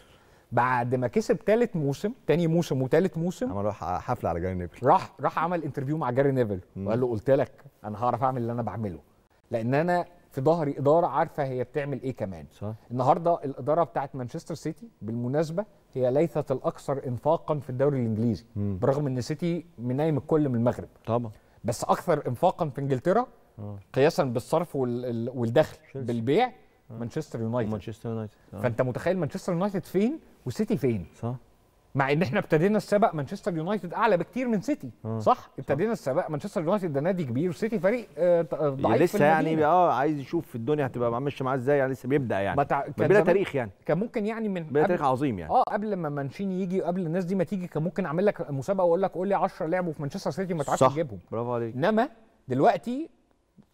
بعد ما كسب ثالث موسم ثاني موسم وثالث موسم عمل حفله على جاري نيفل راح راح عمل انترفيو مع جاري نيفل وقال له قلت لك انا هعرف اعمل اللي انا بعمله لان انا في ظهري اداره عارفه هي بتعمل ايه كمان صح. النهارده الاداره بتاعت مانشستر سيتي بالمناسبه هي ليست الاكثر انفاقا في الدوري الانجليزي مم. برغم ان سيتي منايم الكل من المغرب طبعا بس اكثر انفاقا في انجلترا أوه. قياسا بالصرف والدخل شلس. بالبيع آه. مانشستر يونايتد مانشستر يونايتد آه. فانت متخيل مانشستر يونايتد فين وسيتي فين صح مع ان احنا ابتدينا السباق مانشستر يونايتد اعلى بكتير من سيتي مم. صح ابتدينا السباق مانشستر يونايتد ده نادي كبير سيتي فريق آه، ضعيف ضعيف لسه يعني اه عايز يشوف الدنيا هتبقى ماشيه معاه ازاي يعني لسه بيبدا يعني بتاع... بلا تاريخ يعني كان ممكن يعني من بلا تاريخ عظيم يعني اه قبل ما مانشيني يجي قبل الناس دي ما تيجي كان ممكن اعمل لك مسابقه واقول لك قول لي 10 لعبوا في مانشستر سيتي ما تعرفش تجيبهم برافو عليك انما دلوقتي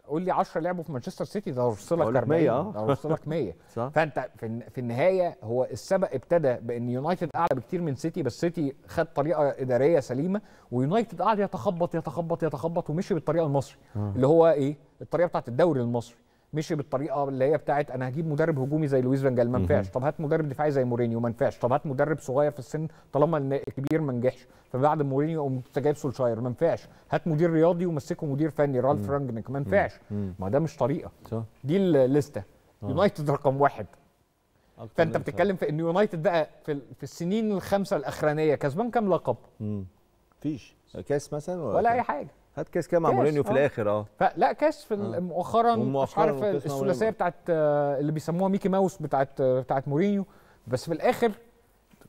قول لي 10 لعبوا في مانشستر سيتي ده هيوصلك 100 اه هيوصلك 100 فانت في النهايه هو السبق ابتدى بان يونايتد اعلى بكتير من سيتي بس سيتي خد طريقه اداريه سليمه ويونايتد قعد يتخبط يتخبط يتخبط ومشي بالطريقه المصري آه. اللي هو ايه الطريقه بتاعت الدوري المصري مشي بالطريقه اللي هي بتاعت انا هجيب مدرب هجومي زي لويس فانجال ما نفعش طب هات مدرب دفاعي زي مورينيو ما نفعش طب هات مدرب صغير في السن طالما الكبير ما نجحش فبعد مورينيو قوم جايب سولشاير ما نفعش هات مدير رياضي ومسكه مدير فني رالف رانجنيك ما نفعش ما ده مش طريقه دي الليسته آه. يونايتد رقم واحد فانت بتتكلم في ان يونايتد بقى في, في السنين الخمسه الاخرانيه كسبان كام لقب؟ مفيش كاس مثلا ولا, ولا اي حاجه هات كاس كده مع مورينيو في آه. الاخر اه لا كاس في آه. مؤخرا مش عارف الثلاثيه بتاعت آه، اللي بيسموها ميكي ماوس بتاعت بتاعت مورينيو بس في الاخر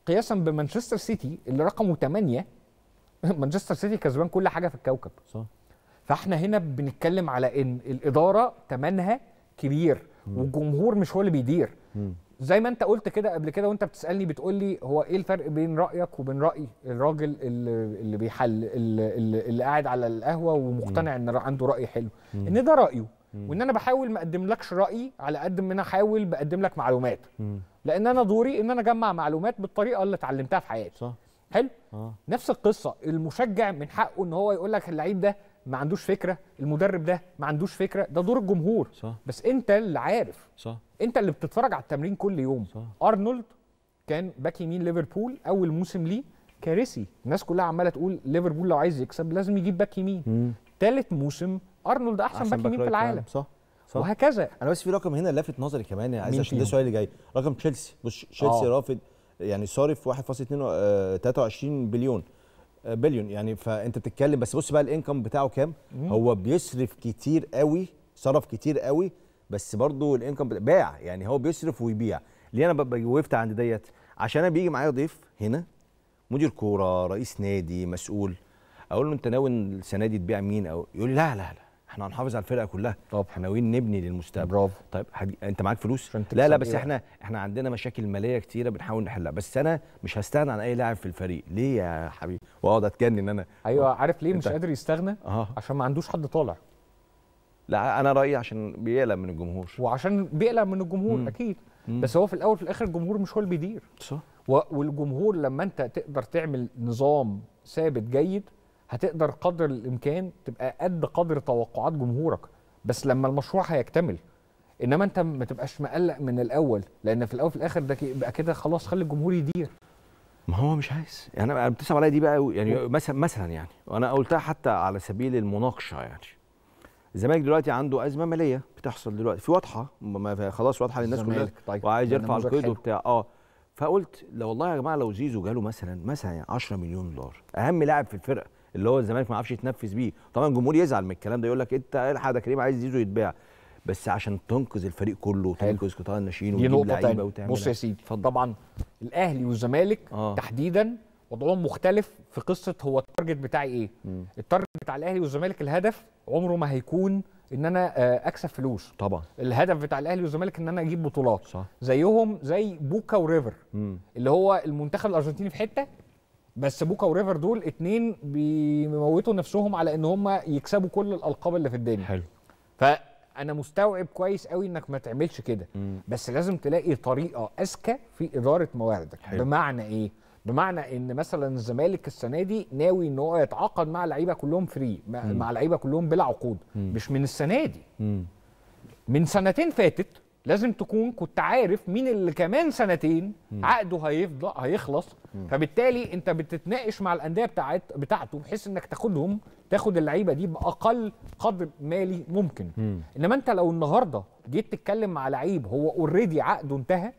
قياسا بمانشستر سيتي اللي رقمه 8 مانشستر سيتي كسبان كل حاجه في الكوكب صح فاحنا هنا بنتكلم على ان الاداره ثمنها كبير والجمهور مش هو اللي بيدير زي ما انت قلت كده قبل كده وانت بتسالني بتقول لي هو ايه الفرق بين رايك وبين راي الراجل اللي, اللي بيحل اللي, اللي قاعد على القهوه ومقتنع ان عنده راي حلو ان ده رايه وان انا بحاول ما اقدملكش رايي على قد ما انا احاول بقدم لك معلومات لان انا دوري ان انا اجمع معلومات بالطريقه اللي اتعلمتها في حياتي صح حلو آه. نفس القصه المشجع من حقه ان هو يقول لك اللعيب ده ما عندوش فكره المدرب ده ما عندوش فكره ده دور الجمهور صح. بس انت اللي عارف صح. انت اللي بتتفرج على التمرين كل يوم صح. ارنولد كان باك يمين ليفربول اول موسم ليه كارثي الناس كلها عماله تقول ليفربول لو عايز يكسب لازم يجيب باك يمين ثالث موسم ارنولد احسن, أحسن باك يمين في العالم صح صح. وهكذا انا بس في رقم هنا لافت نظري كمان عايز عشان ده السؤال اللي جاي رقم تشيلسي بص تشيلسي آه. رافض يعني صارف 1.23 آه، بليون بليون يعني فانت بتتكلم بس بص بقى الانكم بتاعه كام هو بيصرف كتير قوي صرف كتير قوي بس برضه الانكم باع يعني هو بيصرف ويبيع ليه انا وقفت عند ديت عشان انا بيجي معايا ضيف هنا مدير كوره رئيس نادي مسؤول اقول له انت ناوي السنه دي تبيع مين او يقول لي لا لا لا احنا هنحافظ على الفرقه كلها طب احنا ناويين نبني للمستقبل برافو طيب حد... انت معاك فلوس لا لا بس إيه؟ احنا احنا عندنا مشاكل ماليه كتيره بنحاول نحلها بس انا مش هستغنى عن اي لاعب في الفريق ليه يا حبيبي واقعد اتجنن انا ايوه أوه. عارف ليه انت... مش قادر يستغنى آه. عشان ما عندوش حد طالع لا انا رايي عشان بيقلق من الجمهور وعشان بيقلق من الجمهور مم. اكيد مم. بس هو في الاول في الاخر الجمهور مش هو اللي بيدير صح والجمهور لما انت تقدر تعمل نظام ثابت جيد هتقدر قدر الامكان تبقى قد قدر توقعات جمهورك بس لما المشروع هيكتمل انما انت ما تبقاش مقلق من الاول لان في الاول في الاخر ده يبقى كده خلاص خلي الجمهور يدير ما هو مش عايز يعني انا بتسمع عليا دي بقى يعني مثلا مثلا يعني وانا قلتها حتى على سبيل المناقشه يعني الزمالك دلوقتي عنده ازمه ماليه بتحصل دلوقتي في واضحه خلاص واضحه للناس كلها طيب. وعايز يرفع القيد وبتاع اه فقلت لو والله يا جماعه لو زيزو جاله مثلا مثلا يعني 10 مليون دولار اهم لاعب في الفرقه اللي هو الزمالك ما عرفش يتنفذ بيه طبعا الجمهور يزعل من الكلام ده يقول لك انت إيه الحق ده كريم عايز زيزو يتباع بس عشان تنقذ الفريق كله وتنقذ قطاع الناشئين وتجيب لعيبه وتعمل بص يا سيدي فضل. طبعا الاهلي والزمالك آه. تحديدا وضعهم مختلف في قصه هو التارجت بتاعي ايه م. التارجت بتاع الاهلي والزمالك الهدف عمره ما هيكون ان انا آه، اكسب فلوس طبعا الهدف بتاع الاهلي والزمالك ان انا اجيب بطولات صح. زيهم زي بوكا وريفر م. اللي هو المنتخب الارجنتيني في حته بس بوكا وريفر دول اتنين بيموتوا نفسهم على ان هم يكسبوا كل الالقاب اللي في الدنيا حلو فانا مستوعب كويس قوي انك ما تعملش كده بس لازم تلاقي طريقه اذكى في اداره مواردك حلو. بمعنى ايه بمعنى ان مثلا الزمالك السنه دي ناوي ان هو يتعاقد مع لعيبه كلهم فري مع لعيبه كلهم بلا عقود مش من السنه دي مم. من سنتين فاتت لازم تكون كنت عارف مين اللي كمان سنتين عقده هيفضل هيخلص فبالتالي انت بتتناقش مع الانديه بتاعت بتاعته بحيث انك تاخدهم تاخد اللعيبه دي باقل قدر مالي ممكن انما انت لو النهارده جيت تتكلم مع لعيب هو اوريدي عقده انتهى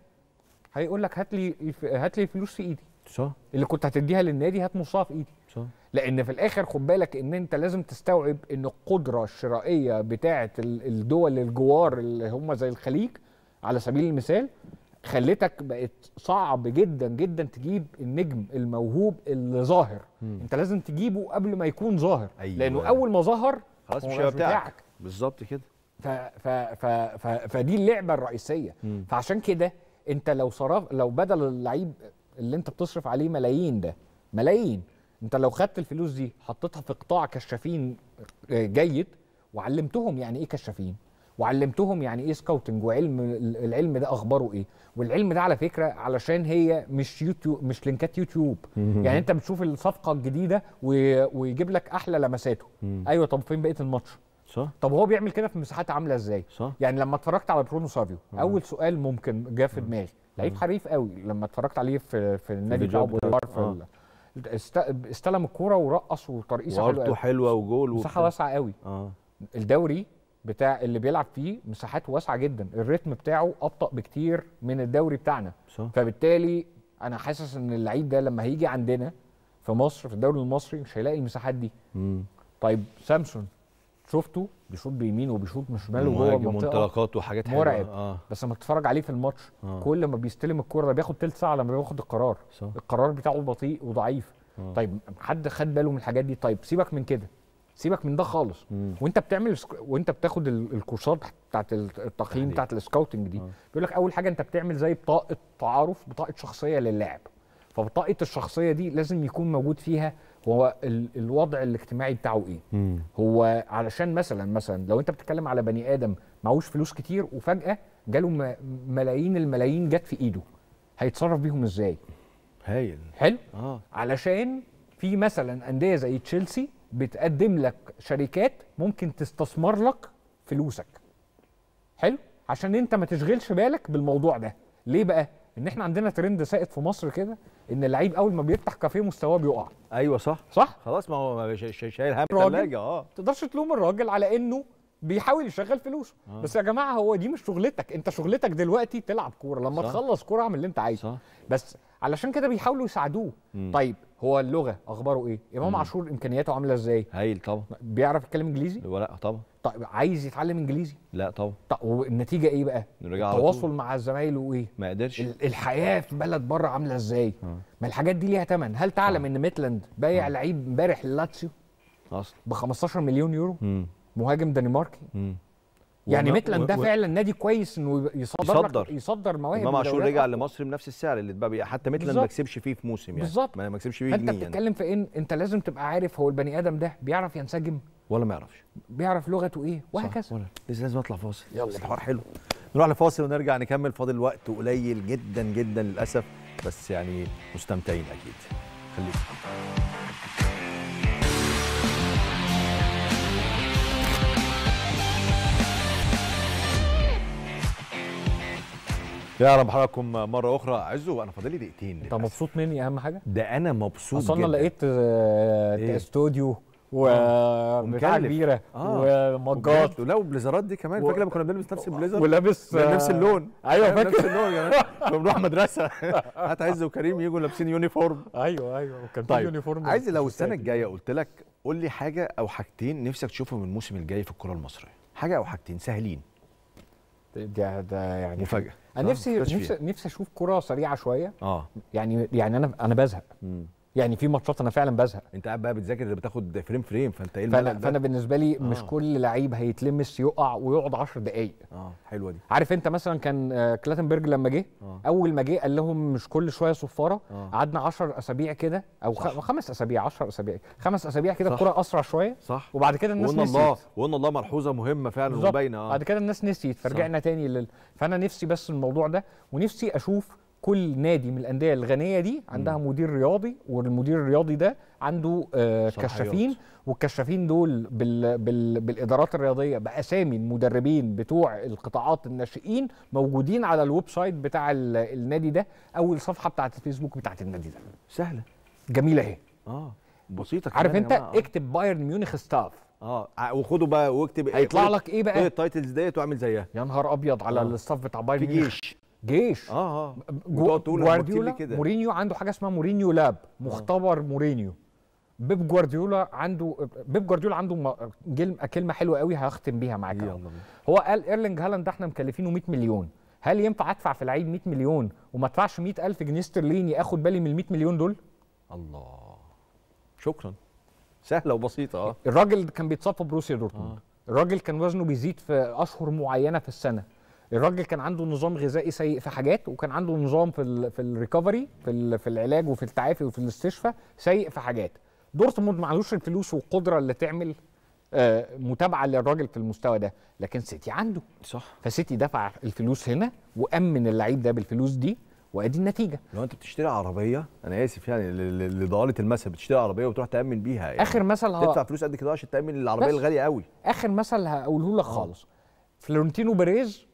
هيقول لك هات لي هات لي فلوس في ايدي صح اللي كنت هتديها للنادي هات نصها في ايدي صح لان في الاخر خد بالك ان انت لازم تستوعب ان القدره الشرائيه بتاعه الدول الجوار اللي هم زي الخليج على سبيل المثال خلتك بقت صعب جدا جدا تجيب النجم الموهوب اللي ظاهر م. انت لازم تجيبه قبل ما يكون ظاهر أيوة. لانه اول ما ظهر خلاص مش بتاعك, بالظبط كده ف ف ف ف فدي اللعبه الرئيسيه م. فعشان كده انت لو صرف لو بدل اللعيب اللي انت بتصرف عليه ملايين ده ملايين انت لو خدت الفلوس دي حطيتها في قطاع كشافين آه، جيد وعلمتهم يعني ايه كشافين وعلمتهم يعني ايه سكاوتنج وعلم العلم ده اخباره ايه والعلم ده على فكره علشان هي مش يوتيوب مش لينكات يوتيوب يعني انت بتشوف الصفقه الجديده ويجيب لك احلى لمساته ايوه طب فين بقيه الماتش صح طب هو بيعمل كده في مساحات عامله ازاي صح. يعني لما اتفرجت على برونو سافيو اول سؤال ممكن جه في دماغي لعيب حريف قوي لما اتفرجت عليه في في النادي بتاع ابو دار في آه. استلم الكوره ورقص وترقيصه حلوه وارته حلوه وجول مساحه واسعه قوي اه الدوري بتاع اللي بيلعب فيه مساحات واسعه جدا الريتم بتاعه ابطا بكتير من الدوري بتاعنا صح. فبالتالي انا حاسس ان اللعيب ده لما هيجي عندنا في مصر في الدوري المصري مش هيلاقي المساحات دي مم. طيب سامسون شفته بيشوط بيمين وبيشوط من شمال وجوه منطلقات وحاجات مرعب آه. بس لما تتفرج عليه في الماتش آه. كل ما بيستلم الكوره ده بياخد تلت ساعه لما بياخد القرار صح. القرار بتاعه بطيء وضعيف آه. طيب حد خد باله من الحاجات دي طيب سيبك من كده سيبك من ده خالص مم. وانت بتعمل سك... وانت بتاخد الكورسات بتاعت التقييم يعني بتاعت السكاوتنج دي آه. بيقول لك اول حاجه انت بتعمل زي بطاقه تعارف بطاقه شخصيه للاعب فبطاقه الشخصيه دي لازم يكون موجود فيها هو الوضع الاجتماعي بتاعه ايه مم. هو علشان مثلا مثلا لو انت بتتكلم على بني ادم معهوش فلوس كتير وفجاه جاله ملايين الملايين جت في ايده هيتصرف بيهم ازاي هايل حلو آه. علشان في مثلا انديه زي تشيلسي بتقدم لك شركات ممكن تستثمر لك فلوسك حلو عشان انت ما تشغلش بالك بالموضوع ده ليه بقى ان احنا عندنا ترند سائد في مصر كده ان اللعيب اول ما بيفتح كافيه مستواه بيقع ايوه صح صح خلاص ما هو شايل هم الراجل اه ما تقدرش تلوم الراجل على انه بيحاول يشغل فلوسه آه. بس يا جماعه هو دي مش شغلتك انت شغلتك دلوقتي تلعب كوره لما صح. تخلص كوره اعمل اللي انت عايزه صح. بس علشان كده بيحاولوا يساعدوه مم. طيب هو اللغه اخباره ايه امام عاشور امكانياته عامله ازاي هايل طبعا بيعرف يتكلم انجليزي لا طبعا طيب عايز يتعلم انجليزي لا طبعا طب والنتيجه ايه بقى التواصل مع زمايله وايه ما قدرش الحياه في بلد بره عامله ازاي آه. ما الحاجات دي ليها ثمن هل تعلم آه. ان ميتلاند بايع آه. لعيب امبارح للاتسيو اصلا ب 15 مليون يورو مم. مهاجم دنماركي؟ مم. يعني ميتلاند ده و... فعلا نادي كويس انه يصدر يصدر, يصدر مواهب امام عاشور رجع لمصر بنفس السعر اللي اتباع حتى ميتلاند ما كسبش فيه في موسم يعني بالظبط ما كسبش فيه جنيه انت بتتكلم يعني. في ان انت لازم تبقى عارف هو البني ادم ده بيعرف ينسجم ولا ما يعرفش بيعرف لغته ايه وهكذا بس لازم اطلع فاصل يلا الحوار حلو نروح لفاصل ونرجع نكمل فاضل وقت قليل جدا جدا للاسف بس يعني مستمتعين اكيد خليكم يا رب حضراتكم مره اخرى عزو أنا فاضل لي دقيقتين انت مبسوط مني اهم حاجه ده انا مبسوط جدا أصلا لقيت آه، إيه؟ استوديو وبتاع كبيره آه. ومجات لا وبليزرات دي كمان فاكر لما كنا بنلبس نفس آه. البليزر ولابس نفس آه. اللون ايوه, أيوة، فاكر نفس اللون يعني بنروح مدرسه هات عز وكريم يجوا لابسين يونيفورم ايوه ايوه وكان طيب. يونيفورم عايز لو السنه الجايه قلت لك قول لي حاجه او حاجتين نفسك تشوفهم الموسم الجاي في الكره المصريه حاجه او حاجتين سهلين ده ده يعني مفاجاه انا آه، نفسي نفسي نفسي اشوف كره سريعه شويه اه يعني يعني انا انا بزهق يعني في ماتشات انا فعلا بزهق انت قاعد بقى بتذاكر بتاخد فريم فريم فانت ايه فأنا, فانا بالنسبه لي آه. مش كل لعيب هيتلمس يقع ويقعد 10 دقائق اه حلوه دي عارف انت مثلا كان آه، كلاتنبرج لما جه آه. اول ما جه قال لهم مش كل شويه صفاره آه. قعدنا آه. 10 اسابيع كده او صح. خمس اسابيع 10 اسابيع خمس اسابيع كده الكوره اسرع شويه صح وبعد كده الناس نسيت الله وقلنا الله ملحوظه مهمه فعلا وباينه آه. بعد كده الناس نسيت فرجعنا صح. تاني لل... فانا نفسي بس الموضوع ده ونفسي اشوف كل نادي من الانديه الغنيه دي عندها م. مدير رياضي والمدير الرياضي ده عنده آه كشافين والكشافين دول بال بال بالادارات الرياضيه باسامي المدربين بتوع القطاعات الناشئين موجودين على الويب سايت بتاع النادي ده او الصفحه بتاعه الفيسبوك بتاعه النادي ده سهله جميله اهي اه بسيطه عارف انت آه. اكتب بايرن ميونخ ستاف اه وخده بقى واكتب هيطلع لك ايه بقى؟ ايه التايتلز ديت واعمل زيها يا نهار ابيض على آه. الستاف بتاع بايرن في جيش جيش اه اه جو... جوارديولا مورينيو عنده حاجه اسمها مورينيو لاب مختبر آه. مورينيو بيب جوارديولا عنده بيب جوارديولا عنده كلمه حلوه قوي هختم بيها معاك هو قال ايرلينج هالاند احنا مكلفينه 100 مليون هل ينفع ادفع في العيد 100 مليون وما ادفعش 100000 جنيه استرليني اخد بالي من ال 100 مليون دول الله شكرا سهله وبسيطه اه الراجل كان بيتصاب في بروسيا دورتموند آه. الراجل كان وزنه بيزيد في اشهر معينه في السنه الراجل كان عنده نظام غذائي سيء في حاجات وكان عنده نظام في الـ في الريكفري في في العلاج وفي التعافي وفي الاستشفاء سيء في حاجات دورتموند ما عندوش الفلوس والقدره اللي تعمل آه متابعه للراجل في المستوى ده لكن سيتي عنده صح فسيتي دفع الفلوس هنا وامن اللعيب ده بالفلوس دي وادي النتيجه لو انت بتشتري عربيه انا اسف يعني لضاله المثل بتشتري عربيه وتروح تامن بيها يعني اخر مثل ه... تدفع فلوس قد كده عشان تامن العربيه الغاليه قوي اخر مثل هقوله لك آه. خالص فلورنتينو بيريز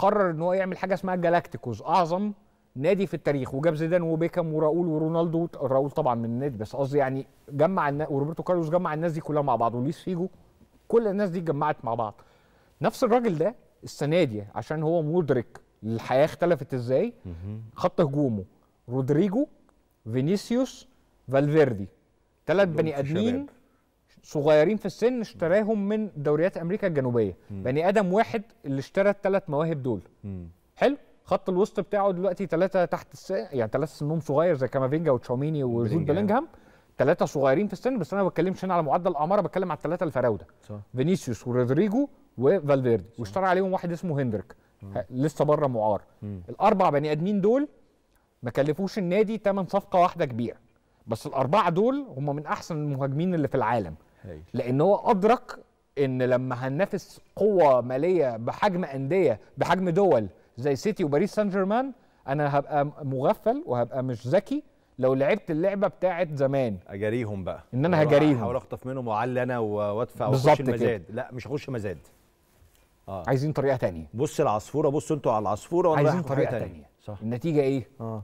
قرر ان هو يعمل حاجه اسمها جالاكتيكوز اعظم نادي في التاريخ وجاب زيدان وبيكام وراؤول ورونالدو راؤول طبعا من النادي بس قصدي يعني جمع النا... وروبرتو كارلوس جمع الناس دي كلها مع بعض وليس فيجو كل الناس دي اتجمعت مع بعض نفس الراجل ده السنه دي عشان هو مدرك الحياه اختلفت ازاي خط هجومه رودريجو فينيسيوس فالفيردي ثلاث بني ادمين صغيرين في السن اشتراهم من دوريات امريكا الجنوبيه م. بني ادم واحد اللي اشترى الثلاث مواهب دول م. حلو خط الوسط بتاعه دلوقتي ثلاثه تحت السن يعني ثلاثه سنهم صغير زي كامافينجا وتشاوميني وجود بلينجهام ثلاثه صغيرين في السن بس انا ما بتكلمش هنا على معدل اعمار بتكلم على الثلاثه الفراوده فينيسيوس ورودريجو وفالفيردي واشترى عليهم واحد اسمه هندريك لسه بره معار م. الاربع بني ادمين دول ما كلفوش النادي ثمن صفقه واحده كبيره بس الاربعه دول هم من احسن المهاجمين اللي في العالم لان هو ادرك ان لما هننافس قوه ماليه بحجم انديه بحجم دول زي سيتي وباريس سان جيرمان انا هبقى مغفل وهبقى مش ذكي لو لعبت اللعبه بتاعه زمان اجاريهم بقى ان انا هجاريهم احاول اخطف منهم واعلي انا وادفع واخش المزاد لا مش هخش مزاد آه. عايزين طريقه تانية بص العصفوره بصوا انتوا على العصفوره وانا عايزين طريقه تانية. تانية صح النتيجه ايه؟ اه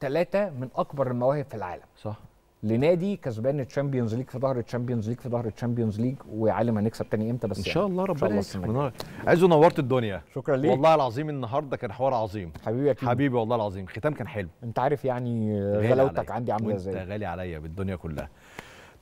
ثلاثه من اكبر المواهب في العالم صح لنادي كسبان الشامبيونز ليج في ظهر الشامبيونز ليج في ظهر الشامبيونز ليج وعالم هنكسب تاني امتى بس ان يعني. شاء الله ربنا يكرمك عايزه نورت الدنيا شكرا ليك والله العظيم النهارده كان حوار عظيم حبيبي يا حبيبي والله العظيم ختام كان حلو انت عارف يعني غلاوتك عندي عامله ازاي انت غالي عليا بالدنيا كلها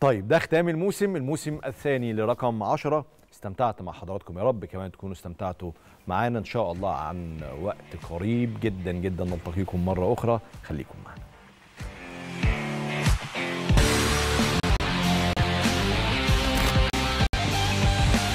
طيب ده ختام الموسم الموسم الثاني لرقم 10 استمتعت مع حضراتكم يا رب كمان تكونوا استمتعتوا معانا ان شاء الله عن وقت قريب جدا جدا نلتقيكم مره اخرى خليكم معانا